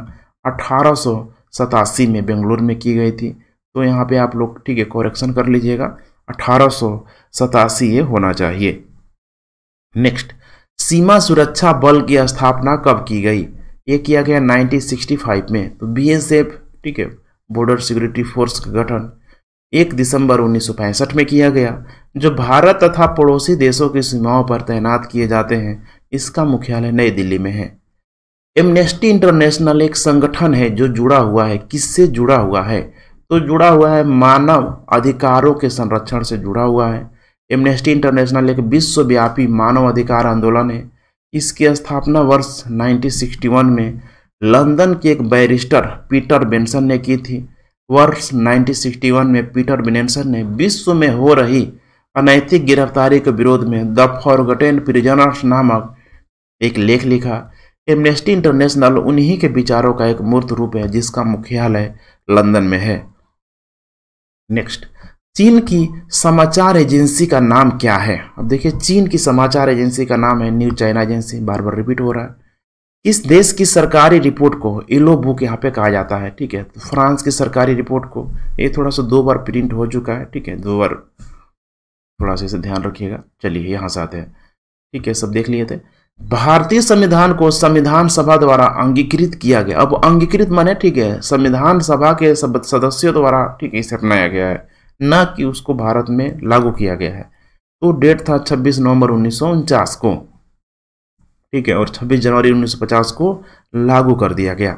अठारह में बेंगलोर में की गई थी तो यहाँ पे आप लोग ठीक है कोरेक्शन कर लीजिएगा अठारह ये होना चाहिए नेक्स्ट सीमा सुरक्षा बल की स्थापना कब की गई ये किया गया 1965 में तो बी ठीक है बॉर्डर सिक्योरिटी फोर्स का गठन एक दिसंबर उन्नीस में किया गया जो भारत तथा पड़ोसी देशों की सीमाओं पर तैनात किए जाते हैं इसका मुख्यालय नई दिल्ली में है एमनेस्टी इंटरनेशनल एक संगठन है जो जुड़ा हुआ है किससे जुड़ा हुआ है तो जुड़ा हुआ है मानव अधिकारों के संरक्षण से जुड़ा हुआ है एमनेस्टी इंटरनेशनल एक विश्वव्यापी मानव अधिकार आंदोलन है इसकी स्थापना वर्ष 1961 में लंदन के एक बैरिस्टर पीटर बेंसन ने की थी वर्ष 1961 में पीटर बेनसन ने विश्व में हो रही अनैतिक गिरफ्तारी के विरोध में द फॉरगटेन प्रिजनर्स नामक एक लेख लिखा एमनेस्टी इंटरनेशनल उन्हीं के विचारों का एक मूर्त रूप है जिसका मुख्यालय लंदन में है नेक्स्ट चीन की समाचार एजेंसी का नाम क्या है अब देखिए चीन की समाचार एजेंसी का नाम है न्यूज चाइना एजेंसी बार बार रिपीट हो रहा है इस देश की सरकारी रिपोर्ट को इलो बुक यहाँ पे कहा जाता है ठीक है तो फ्रांस की सरकारी रिपोर्ट को ये थोड़ा सा दो बार प्रिंट हो चुका है ठीक है दो बार थोड़ा सा इसे ध्यान रखिएगा चलिए यहाँ से आते हैं ठीक है सब देख लिए थे भारतीय संविधान को संविधान सभा द्वारा अंगीकृत किया गया अब अंगीकृत माने ठीक है संविधान सभा के सदस्यों द्वारा ठीक है इसे अपनाया गया है न कि उसको भारत में लागू किया गया है तो डेट था 26 नवंबर उन्नीस को ठीक है और 26 जनवरी 1950 को लागू कर दिया गया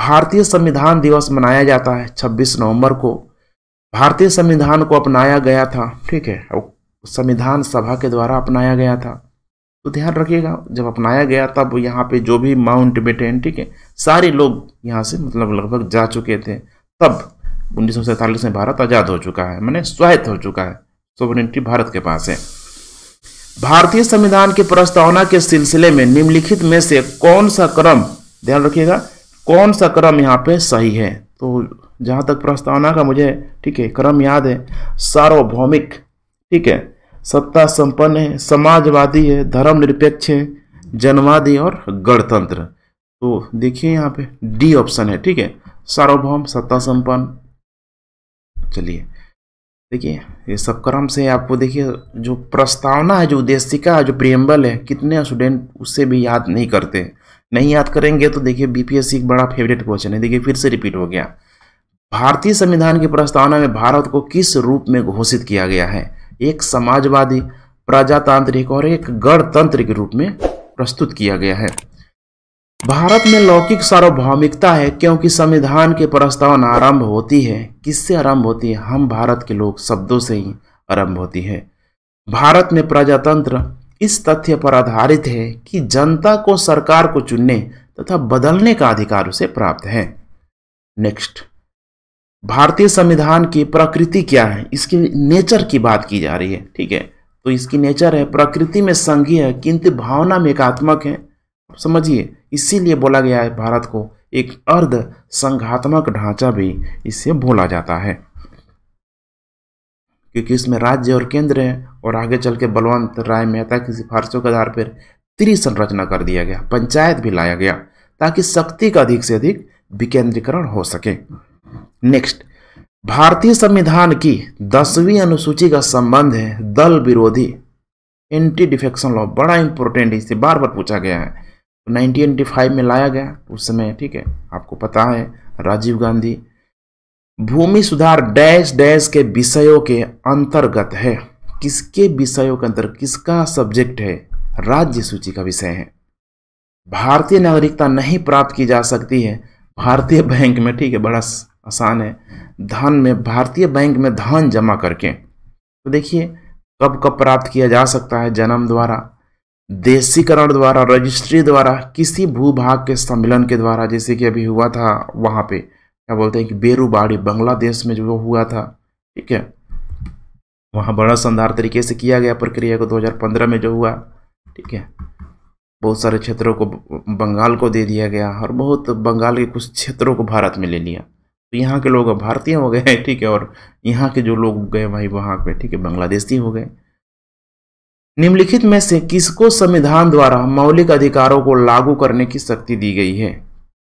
भारतीय संविधान दिवस मनाया जाता है 26 नवंबर को भारतीय संविधान को अपनाया गया था ठीक है संविधान सभा के द्वारा अपनाया गया था तो ध्यान रखिएगा जब अपनाया गया तब यहाँ पे जो भी माउंट बेटेन ठीक है सारे लोग यहाँ से मतलब लगभग जा चुके थे तब उन्नीस में भारत आज़ाद हो चुका है मैंने स्वायत्त हो चुका है सोवरेंटी भारत के पास है भारतीय संविधान की प्रस्तावना के सिलसिले में निम्नलिखित में से कौन सा क्रम ध्यान रखिएगा कौन सा क्रम यहाँ पे सही है तो जहाँ तक प्रस्तावना का मुझे ठीक है क्रम याद है सार्वभौमिक ठीक है सत्ता संपन्न है समाजवादी है धर्म निरपेक्ष है जनवादी और गणतंत्र तो देखिए यहाँ पे डी ऑप्शन है ठीक है सार्वभौम सत्ता संपन्न चलिए देखिए ये सब क्रम से आपको देखिए जो प्रस्तावना है जो उद्देशिका है जो प्रियम्बल है कितने स्टूडेंट उससे भी याद नहीं करते नहीं याद करेंगे तो देखिए बीपीएससी एक बड़ा फेवरेट क्वेश्चन है देखिए फिर से रिपीट हो गया भारतीय संविधान की प्रस्तावना में भारत को किस रूप में घोषित किया गया है एक समाजवादी प्रजातांत्रिक और एक गणतंत्र के रूप में प्रस्तुत किया गया है भारत में लौकिक सार्वभौमिकता है क्योंकि संविधान की प्रस्तावना आरंभ होती है किससे आरंभ होती है हम भारत के लोग शब्दों से ही आरंभ होती है भारत में प्रजातंत्र इस तथ्य पर आधारित है कि जनता को सरकार को चुनने तथा बदलने का अधिकार उसे प्राप्त है नेक्स्ट भारतीय संविधान की प्रकृति क्या है इसकी नेचर की बात की जा रही है ठीक है तो इसकी नेचर है प्रकृति में संघीय है किंतु भावना में एकात्मक है समझिए इसीलिए बोला गया है भारत को एक अर्ध संघात्मक ढांचा भी इसे बोला जाता है क्योंकि इसमें राज्य और केंद्र है और आगे चल के बलवंत राय मेहता की सिफारिशों के आधार पर त्रिसंरचना कर दिया गया पंचायत भी लाया गया ताकि शक्ति का अधिक से अधिक विकेंद्रीकरण हो सके नेक्स्ट भारतीय संविधान की दसवीं अनुसूची का संबंध है दल विरोधी एंटी डिफेक्शन लॉ बड़ा इंपॉर्टेंट इसे बार बार पूछा गया है 1985 में लाया गया उस समय ठीक है आपको पता है राजीव गांधी भूमि सुधार डैश डैश के विषयों के अंतर्गत है किसके विषयों के अंतर्गत किसका सब्जेक्ट है राज्य सूची का विषय है भारतीय नागरिकता नहीं प्राप्त की जा सकती है भारतीय बैंक में ठीक है बड़ा आसान है धन में भारतीय बैंक में धन जमा करके तो देखिए कब कब प्राप्त किया जा सकता है जन्म द्वारा देशीकरण द्वारा रजिस्ट्री द्वारा किसी भूभाग के सम्मेलन के द्वारा जैसे कि अभी हुआ था वहाँ पे क्या बोलते हैं कि बेरूबाड़ी बांग्लादेश में जो हुआ था ठीक है वहाँ बड़ा शानदार तरीके से किया गया प्रक्रिया को 2015 में जो हुआ ठीक है बहुत सारे क्षेत्रों को बंगाल को दे दिया गया और बहुत बंगाल के कुछ क्षेत्रों को भारत में ले लिया तो यहाँ के लोग भारतीय हो गए ठीक है और यहाँ के जो लोग गए वहीं वहाँ पे ठीक है बांग्लादेशी हो गए निम्नलिखित में से किसको संविधान द्वारा मौलिक अधिकारों को लागू करने की शक्ति दी गई है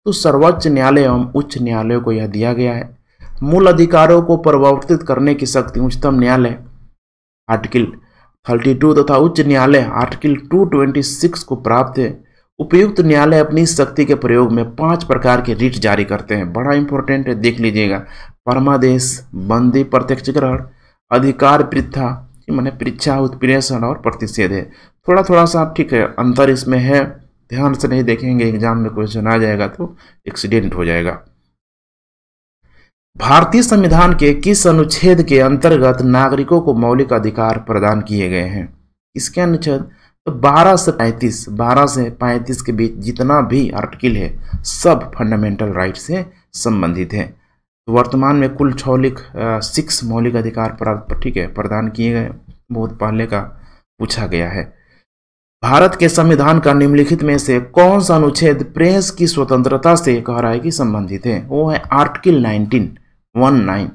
तो सर्वोच्च न्यायालय एवं उच्च न्यायालय को यह दिया गया है मूल अधिकारों को परिवर्तित करने की शक्ति उच्चतम न्यायालय आर्टिकल 32 तथा तो उच्च न्यायालय आर्टिकल 226 को प्राप्त है उपयुक्त न्यायालय अपनी शक्ति के प्रयोग में पांच प्रकार के रिट जारी करते हैं बड़ा इंपॉर्टेंट है देख लीजिएगा परमादेश बंदी प्रत्यक्ष ग्रहण अधिकार प्रथा मैंने परीक्षा उत्प्रेषण और प्रतिषेध है थोड़ा थोड़ा सा ठीक है अंतर इसमें है ध्यान से नहीं देखेंगे एग्जाम में क्वेश्चन आ जाएगा तो एक्सीडेंट हो जाएगा भारतीय संविधान के किस अनुच्छेद के अंतर्गत नागरिकों को मौलिक अधिकार प्रदान किए गए हैं इसके अनुच्छेद तो 12 से 35 12 से 35 के बीच जितना भी आर्टिकल है सब फंडामेंटल राइट से संबंधित है वर्तमान में कुल छौलिक सिक्स मौलिक अधिकार ठीक है प्रदान किए गए बहुत पहले का पूछा गया है भारत के संविधान का निम्नलिखित में से कौन सा अनुच्छेद प्रेस की स्वतंत्रता से कह रहा है कि संबंधित है वो है आर्टिकल 19 वन नाइन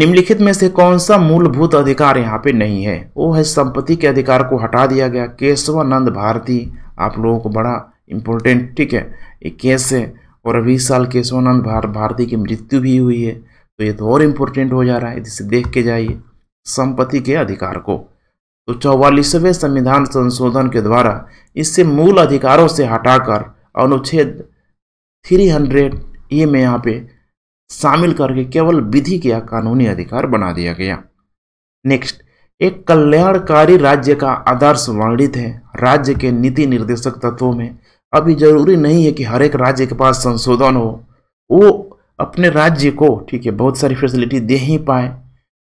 निम्नलिखित में से कौन सा मूलभूत अधिकार यहाँ पे नहीं है वो है संपत्ति के अधिकार को हटा दिया गया केशवानंद भारती आप लोगों को बड़ा इंपॉर्टेंट ठीक है एक केस है और बीस साल केशवानंद भार, भारती की मृत्यु भी हुई है तो ये तो और इम्पोर्टेंट हो जा रहा है जिसे देख के जाइए संपत्ति के अधिकार को तो चौवालीसवें संविधान संशोधन के द्वारा इससे मूल अधिकारों से हटाकर अनुच्छेद 300 ए में यहाँ पे शामिल करके केवल विधि के कानूनी अधिकार बना दिया गया नेक्स्ट एक कल्याणकारी राज्य का आदर्श वर्णित है राज्य के नीति निर्देशक तत्वों में अभी जरूरी नहीं है कि हर एक राज्य के पास संशोधन हो वो अपने राज्य को ठीक है बहुत सारी फैसिलिटी दे ही पाए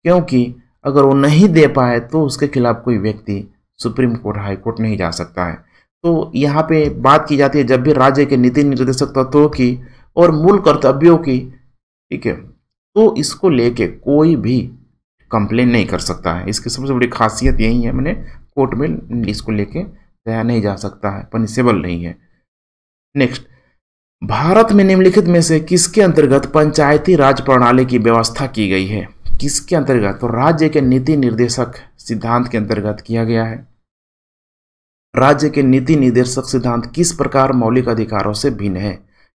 क्योंकि अगर वो नहीं दे पाए तो उसके खिलाफ कोई व्यक्ति सुप्रीम कोर्ट हाई कोर्ट नहीं जा सकता है तो यहाँ पे बात की जाती है जब भी राज्य के नीति निर्देशक तत्वों की और मूल कर्तव्यों की ठीक है तो इसको लेके कोई भी कंप्लेन नहीं कर सकता है इसकी सबसे बड़ी खासियत यही है मैंने कोर्ट में इसको लेके जाया नहीं जा सकता है पनिसेबल नहीं है नेक्स्ट भारत में निम्नलिखित में से किसके अंतर्गत पंचायती राज प्रणाली की व्यवस्था की गई है किसके अंतर्गत तो राज्य के नीति निर्देशक सिद्धांत के अंतर्गत किया गया है राज्य के नीति निर्देशक सिद्धांत किस प्रकार मौलिक अधिकारों से भिन्न है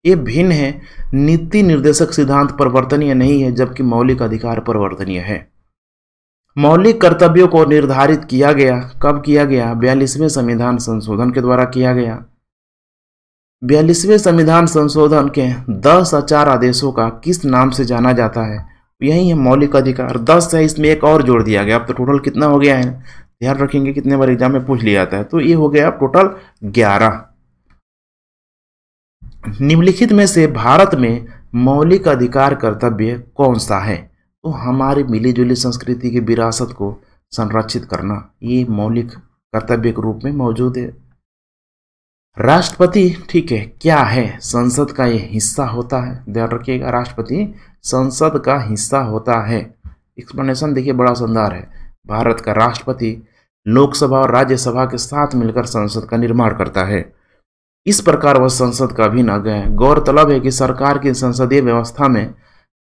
ये भिन्न है नीति निर्देशक सिद्धांत परिवर्तनीय नहीं है जबकि मौलिक अधिकार परिवर्तनीय है मौलिक कर्तव्यों को निर्धारित किया गया कब किया गया बयालीसवें संविधान संशोधन के द्वारा किया गया बयालीसवें संविधान संशोधन के दस आचार आदेशों का किस नाम से जाना जाता है यही है मौलिक अधिकार दस है इसमें एक और जोड़ दिया गया अब तो टोटल कितना हो गया है ध्यान रखेंगे कितने बार एग्जाम में पूछ लिया जाता है तो ये हो गया टोटल ग्यारह निम्नलिखित में से भारत में मौलिक अधिकार कर्तव्य कौन सा है तो हमारी मिली जुली संस्कृति की विरासत को संरक्षित करना ये मौलिक कर्तव्य के रूप में मौजूद है राष्ट्रपति ठीक है क्या है संसद का ये हिस्सा होता है ध्यान रखिएगा राष्ट्रपति संसद का हिस्सा होता है एक्सप्लेनेशन देखिए बड़ा शानदार है भारत का राष्ट्रपति लोकसभा और राज्यसभा के साथ मिलकर संसद का निर्माण करता है इस प्रकार वह संसद का भी अंग है गौरतलब है कि सरकार की संसदीय व्यवस्था में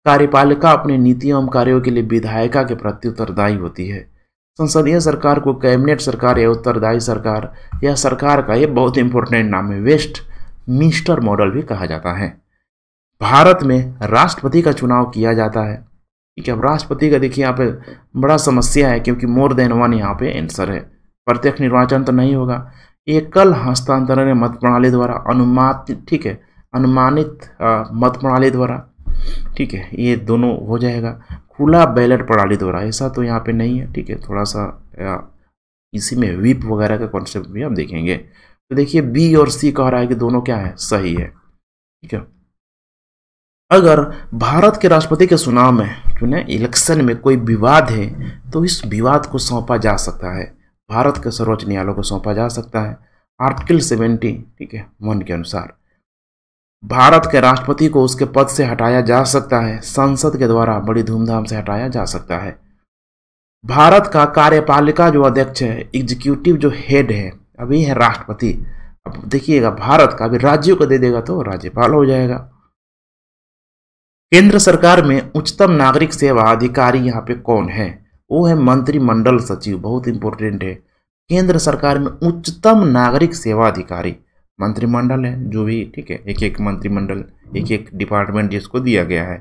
कार्यपालिका अपनी नीतियों एवं कार्यों के लिए विधायिका के प्रति उत्तरदायी होती है संसदीय सरकार को कैबिनेट सरकार या उत्तरदायी सरकार या सरकार का ये बहुत इंपॉर्टेंट नाम है वेस्ट मिनिस्टर मॉडल भी कहा जाता है भारत में राष्ट्रपति का चुनाव किया जाता है ठीक है अब राष्ट्रपति का देखिए यहाँ पे बड़ा समस्या है क्योंकि मोर देन वन यहाँ पे आंसर है प्रत्यक्ष निर्वाचन तो नहीं होगा एकल हस्तांतरण मत प्रणाली द्वारा अनुमान ठीक है अनुमानित मत प्रणाली द्वारा ठीक है ये दोनों हो जाएगा खुला बैलेट प्रणाली द्वारा ऐसा तो यहाँ पे नहीं है ठीक है थोड़ा सा इसी में व्हीप वगैरह का कॉन्सेप्ट भी हम देखेंगे तो देखिए बी और सी कह रहा है कि दोनों क्या है सही है ठीक है अगर भारत के राष्ट्रपति के चुनाव में चुने इलेक्शन में कोई विवाद है तो इस विवाद को सौंपा जा सकता है भारत के सर्वोच्च न्यायालय को सौंपा जा सकता है आर्टिकल सेवेंटी ठीक है वन के अनुसार भारत के राष्ट्रपति को उसके पद से हटाया जा सकता है संसद के द्वारा बड़ी धूमधाम से हटाया जा सकता है भारत का कार्यपालिका जो अध्यक्ष है एग्जीक्यूटिव जो हेड है अभी है राष्ट्रपति अब देखिएगा भारत का अभी राज्यों को दे देगा तो राज्यपाल हो जाएगा केंद्र सरकार में उच्चतम नागरिक सेवा अधिकारी यहाँ पे कौन है वो है मंत्रिमंडल सचिव बहुत इंपॉर्टेंट है केंद्र सरकार में उच्चतम नागरिक सेवा अधिकारी मंत्रिमंडल है जो भी ठीक है एक एक मंत्रिमंडल एक एक डिपार्टमेंट जिसको दिया गया है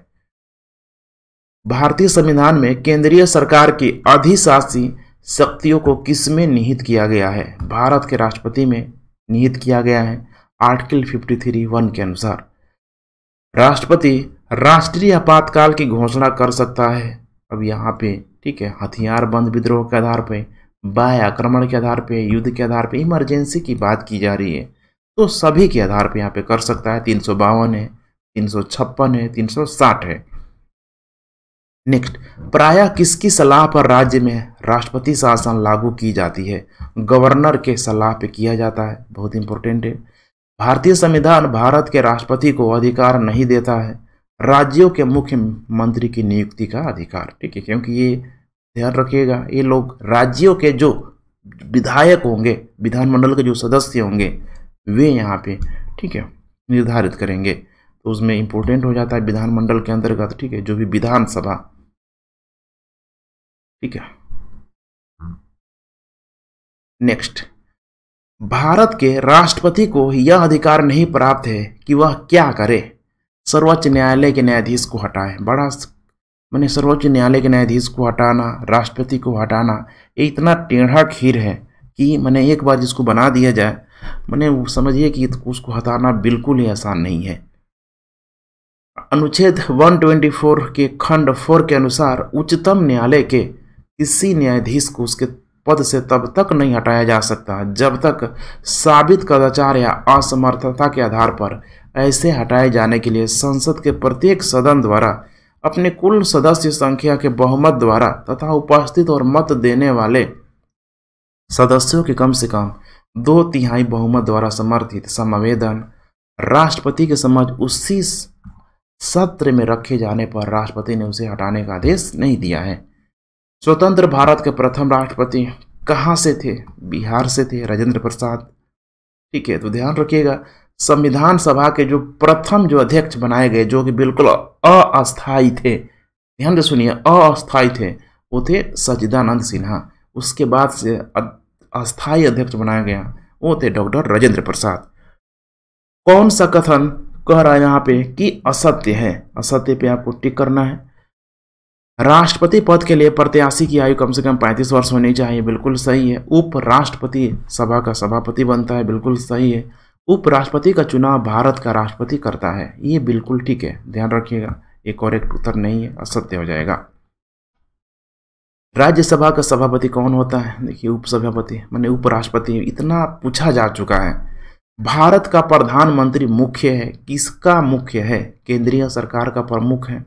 भारतीय संविधान में केंद्रीय सरकार की अधिशासी शक्तियों को किसमें निहित किया गया है भारत के राष्ट्रपति में निहित किया गया है आर्टिकल 53 वन के अनुसार राष्ट्रपति राष्ट्रीय आपातकाल की घोषणा कर सकता है अब यहाँ पे ठीक है हथियार बंद विद्रोह के आधार पर बाह्य आक्रमण के आधार पर युद्ध के आधार पर इमरजेंसी की बात की जा रही है तो सभी के आधार पर यहाँ पे कर सकता है तीन सौ बावन है तीन सौ छप्पन है तीन सौ साठ है नेक्स्ट प्राय किसकी सलाह पर राज्य में राष्ट्रपति शासन लागू की जाती है गवर्नर के सलाह पे किया जाता है बहुत इंपॉर्टेंट है भारतीय संविधान भारत के राष्ट्रपति को अधिकार नहीं देता है राज्यों के मुख्यमंत्री की नियुक्ति का अधिकार ठीक है क्योंकि ये ध्यान रखिएगा ये लोग राज्यों के जो विधायक होंगे विधानमंडल के जो सदस्य होंगे वे यहाँ पे ठीक है निर्धारित करेंगे तो उसमें इंपोर्टेंट हो जाता है विधानमंडल के अंतर्गत ठीक है जो भी विधानसभा ठीक है नेक्स्ट भारत के राष्ट्रपति को यह अधिकार नहीं प्राप्त है कि वह क्या करे सर्वोच्च न्यायालय के न्यायाधीश को हटाए बड़ा मैंने सर्वोच्च न्यायालय के न्यायाधीश को हटाना राष्ट्रपति को हटाना ये इतना टेढ़ा खीर है कि मैंने एक बार जिसको बना दिया जाए मैंने समझिए कि तो उसको हटाना बिल्कुल ही आसान नहीं है अनुच्छेद 124 के खंड 4 के अनुसार उच्चतम न्यायालय के किसी न्यायाधीश को उसके पद से तब तक नहीं हटाया जा सकता जब तक साबित कदाचार या असमर्थता के आधार पर ऐसे हटाए जाने के लिए संसद के प्रत्येक सदन द्वारा अपने कुल सदस्य संख्या के बहुमत द्वारा तथा उपस्थित और मत देने वाले सदस्यों के कम से कम दो तिहाई बहुमत द्वारा समर्थित समावेदन राष्ट्रपति के समझ उसी सत्र में रखे जाने पर राष्ट्रपति ने उसे हटाने का आदेश नहीं दिया है स्वतंत्र भारत के प्रथम राष्ट्रपति कहाँ से थे बिहार से थे राजेंद्र प्रसाद ठीक है तो ध्यान रखिएगा संविधान सभा के जो प्रथम जो अध्यक्ष बनाए गए जो कि बिल्कुल अस्थायी थे ध्यान से सुनिए अस्थायी थे वो थे सचिदानंद सिन्हा उसके बाद से अस्थायी अध्यक्ष बनाया गया वो थे डॉक्टर राजेंद्र प्रसाद कौन सा कथन कह रहा है यहाँ पे कि असत्य है असत्य पे आपको टिक करना है राष्ट्रपति पद के लिए प्रत्याशी की आयु कम से कम 35 वर्ष होनी चाहिए बिल्कुल सही है उपराष्ट्रपति सभा का सभापति बनता है बिल्कुल सही है उपराष्ट्रपति का चुनाव भारत का राष्ट्रपति करता है ये बिल्कुल ठीक है ध्यान रखिएगा ये करेक्ट उत्तर नहीं है असत्य हो जाएगा राज्यसभा का सभापति कौन होता है देखिए उपसभापति मैंने उपराष्ट्रपति इतना पूछा जा चुका है भारत का प्रधानमंत्री मुख्य है किसका मुख्य है केंद्रीय सरकार का प्रमुख है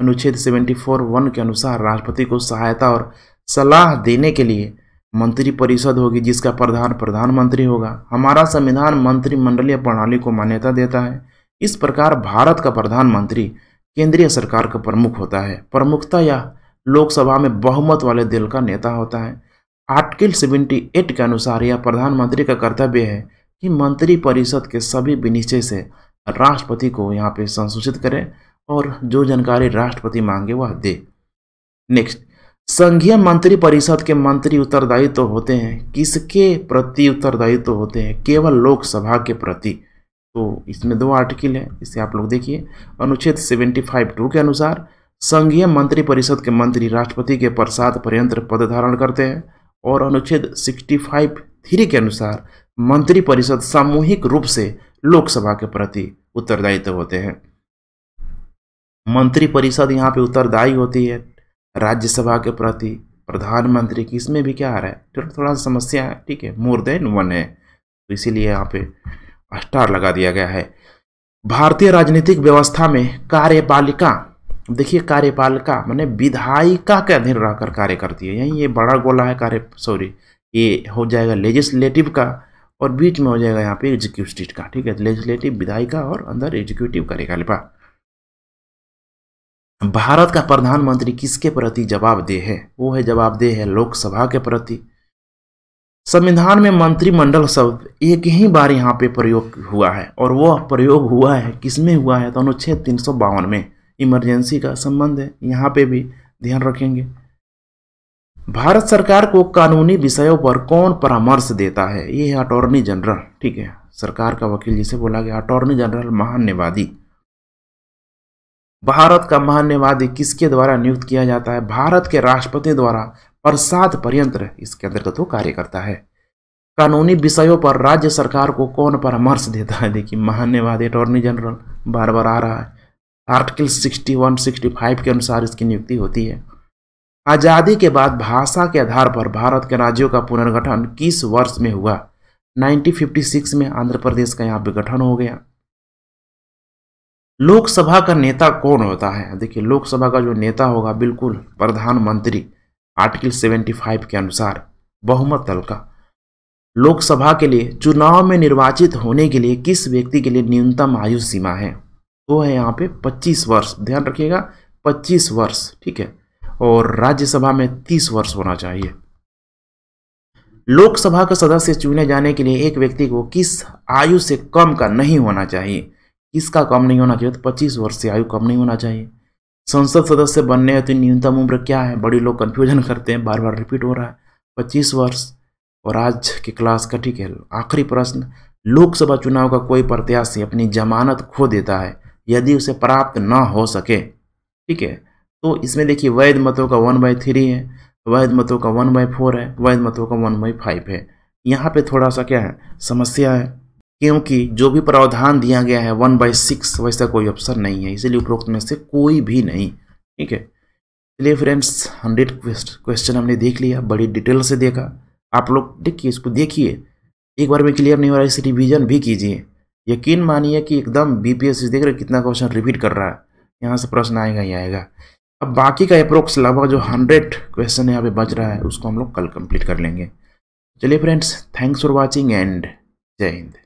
अनुच्छेद 74 वन के अनुसार राष्ट्रपति को सहायता और सलाह देने के लिए मंत्रिपरिषद होगी जिसका प्रधान प्रधानमंत्री होगा हमारा संविधान मंत्रिमंडलीय प्रणाली को मान्यता देता है इस प्रकार भारत का प्रधानमंत्री केंद्रीय सरकार का प्रमुख होता है प्रमुखता या लोकसभा में बहुमत वाले दल का नेता होता है आर्टिकल 78 के अनुसार यह प्रधानमंत्री का कर्तव्य है कि मंत्री परिषद के सभी विनिश्चय से राष्ट्रपति को यहाँ पे संसूचित करें और जो जानकारी राष्ट्रपति मांगे वह दे नेक्स्ट संघीय मंत्री परिषद के मंत्री उत्तरदायित्व तो होते हैं किसके प्रति उत्तरदायित्व तो होते हैं केवल लोकसभा के प्रति तो इसमें दो आर्टिकल है इसे आप लोग देखिए अनुच्छेद सेवेंटी फाइव टू के अनुसार संघीय मंत्रिपरिषद के मंत्री राष्ट्रपति के प्रसाद पर्यंत्र पद धारण करते हैं और अनुच्छेद 65 थ्री के अनुसार मंत्रिपरिषद सामूहिक रूप से लोकसभा के प्रति उत्तरदायित्व होते हैं मंत्रिपरिषद यहाँ पे उत्तरदायी होती है राज्यसभा के प्रति प्रधानमंत्री की इसमें भी क्या आ रहा है थोड़ा थोड़ा समस्या है ठीक है मोर देन वन है तो इसीलिए यहाँ पे स्टार लगा दिया गया है भारतीय राजनीतिक व्यवस्था में कार्यपालिका देखिए कार्यपालिका मैंने विधायिका के अधीन रहकर कार्य करती है यही ये बड़ा गोला है कार्य सॉरी ये हो जाएगा लेजिस्लेटिव का और बीच में हो जाएगा यहाँ पे एग्जीक्यूटिव का ठीक है लेजिस्लेटिव विधायिका और अंदर एग्जीक्यूटिव कार्यपालिका भारत का प्रधानमंत्री किसके प्रति जवाबदेह है वो है जवाबदेह है लोकसभा के प्रति संविधान में मंत्रिमंडल शब्द एक ही बार यहाँ पे प्रयोग हुआ है और वह प्रयोग हुआ है किसमें हुआ है तो अनुच्छेद तीन में इमरजेंसी का संबंध है यहाँ पे भी ध्यान रखेंगे भारत सरकार को कानूनी विषयों पर कौन परामर्श देता है ये है अटॉर्नी जनरल ठीक है सरकार का वकील जिसे बोला गया अटॉर्नी जनरल महान्यवादी भारत का महान्यवादी किसके द्वारा नियुक्त किया जाता है भारत के राष्ट्रपति द्वारा प्रसाद पर्यंत इसके अंतर्गत वो कार्य करता है कानूनी विषयों पर राज्य सरकार को कौन परामर्श देता है देखिए महान्यवादी अटॉर्नी जनरल बार बार आ रहा है आर्टिकल 61, 65 के अनुसार इसकी नियुक्ति होती है आज़ादी के बाद भाषा के आधार पर भारत के राज्यों का पुनर्गठन किस वर्ष में हुआ 1956 में आंध्र प्रदेश का यहाँ पर गठन हो गया लोकसभा का नेता कौन होता है देखिए लोकसभा का जो नेता होगा बिल्कुल प्रधानमंत्री आर्टिकल 75 के अनुसार बहुमत दल का लोकसभा के लिए चुनाव में निर्वाचित होने के लिए किस व्यक्ति के लिए न्यूनतम आयु सीमा है वो तो है यहाँ पे 25 वर्ष ध्यान रखिएगा 25 वर्ष ठीक है और राज्यसभा में 30 वर्ष होना चाहिए लोकसभा का सदस्य चुने जाने के लिए एक व्यक्ति को किस आयु से कम का नहीं होना चाहिए किसका कम नहीं होना चाहिए तो पच्चीस वर्ष से आयु कम नहीं होना चाहिए संसद सदस्य बनने हेतु न्यूनतम उम्र क्या है बड़े लोग कन्फ्यूजन करते हैं बार बार रिपीट हो रहा है पच्चीस वर्ष और आज के क्लास का ठीक है आखिरी प्रश्न लोकसभा चुनाव का कोई प्रत्याशी अपनी जमानत खो देता है यदि उसे प्राप्त ना हो सके ठीक है तो इसमें देखिए वैध मतों का वन बाई थ्री है वैध मतों का वन बाई फोर है वैध मतों का वन बाई फाइव है यहाँ पे थोड़ा सा क्या है समस्या है क्योंकि जो भी प्रावधान दिया गया है वन बाई सिक्स वैसा कोई अवसर नहीं है इसीलिए उपरोक्त में से कोई भी नहीं ठीक है चलिए फ्रेंड्स हंड्रेड क्वेश्चन हमने देख लिया बड़ी डिटेल से देखा आप लोग देखिए इसको देखिए एक बार में क्लियर नहीं हो रहा है इसे रिविजन भी कीजिए यकीन मानिए कि एकदम बी पी एस सी देख रहे कितना क्वेश्चन रिपीट कर रहा है यहाँ से प्रश्न आएगा ही आएगा अब बाकी का अप्रोक्स लगभग जो हंड्रेड क्वेश्चन यहाँ पे बच रहा है उसको हम लोग कल कंप्लीट कर लेंगे चलिए friends thanks for watching and जय हिंद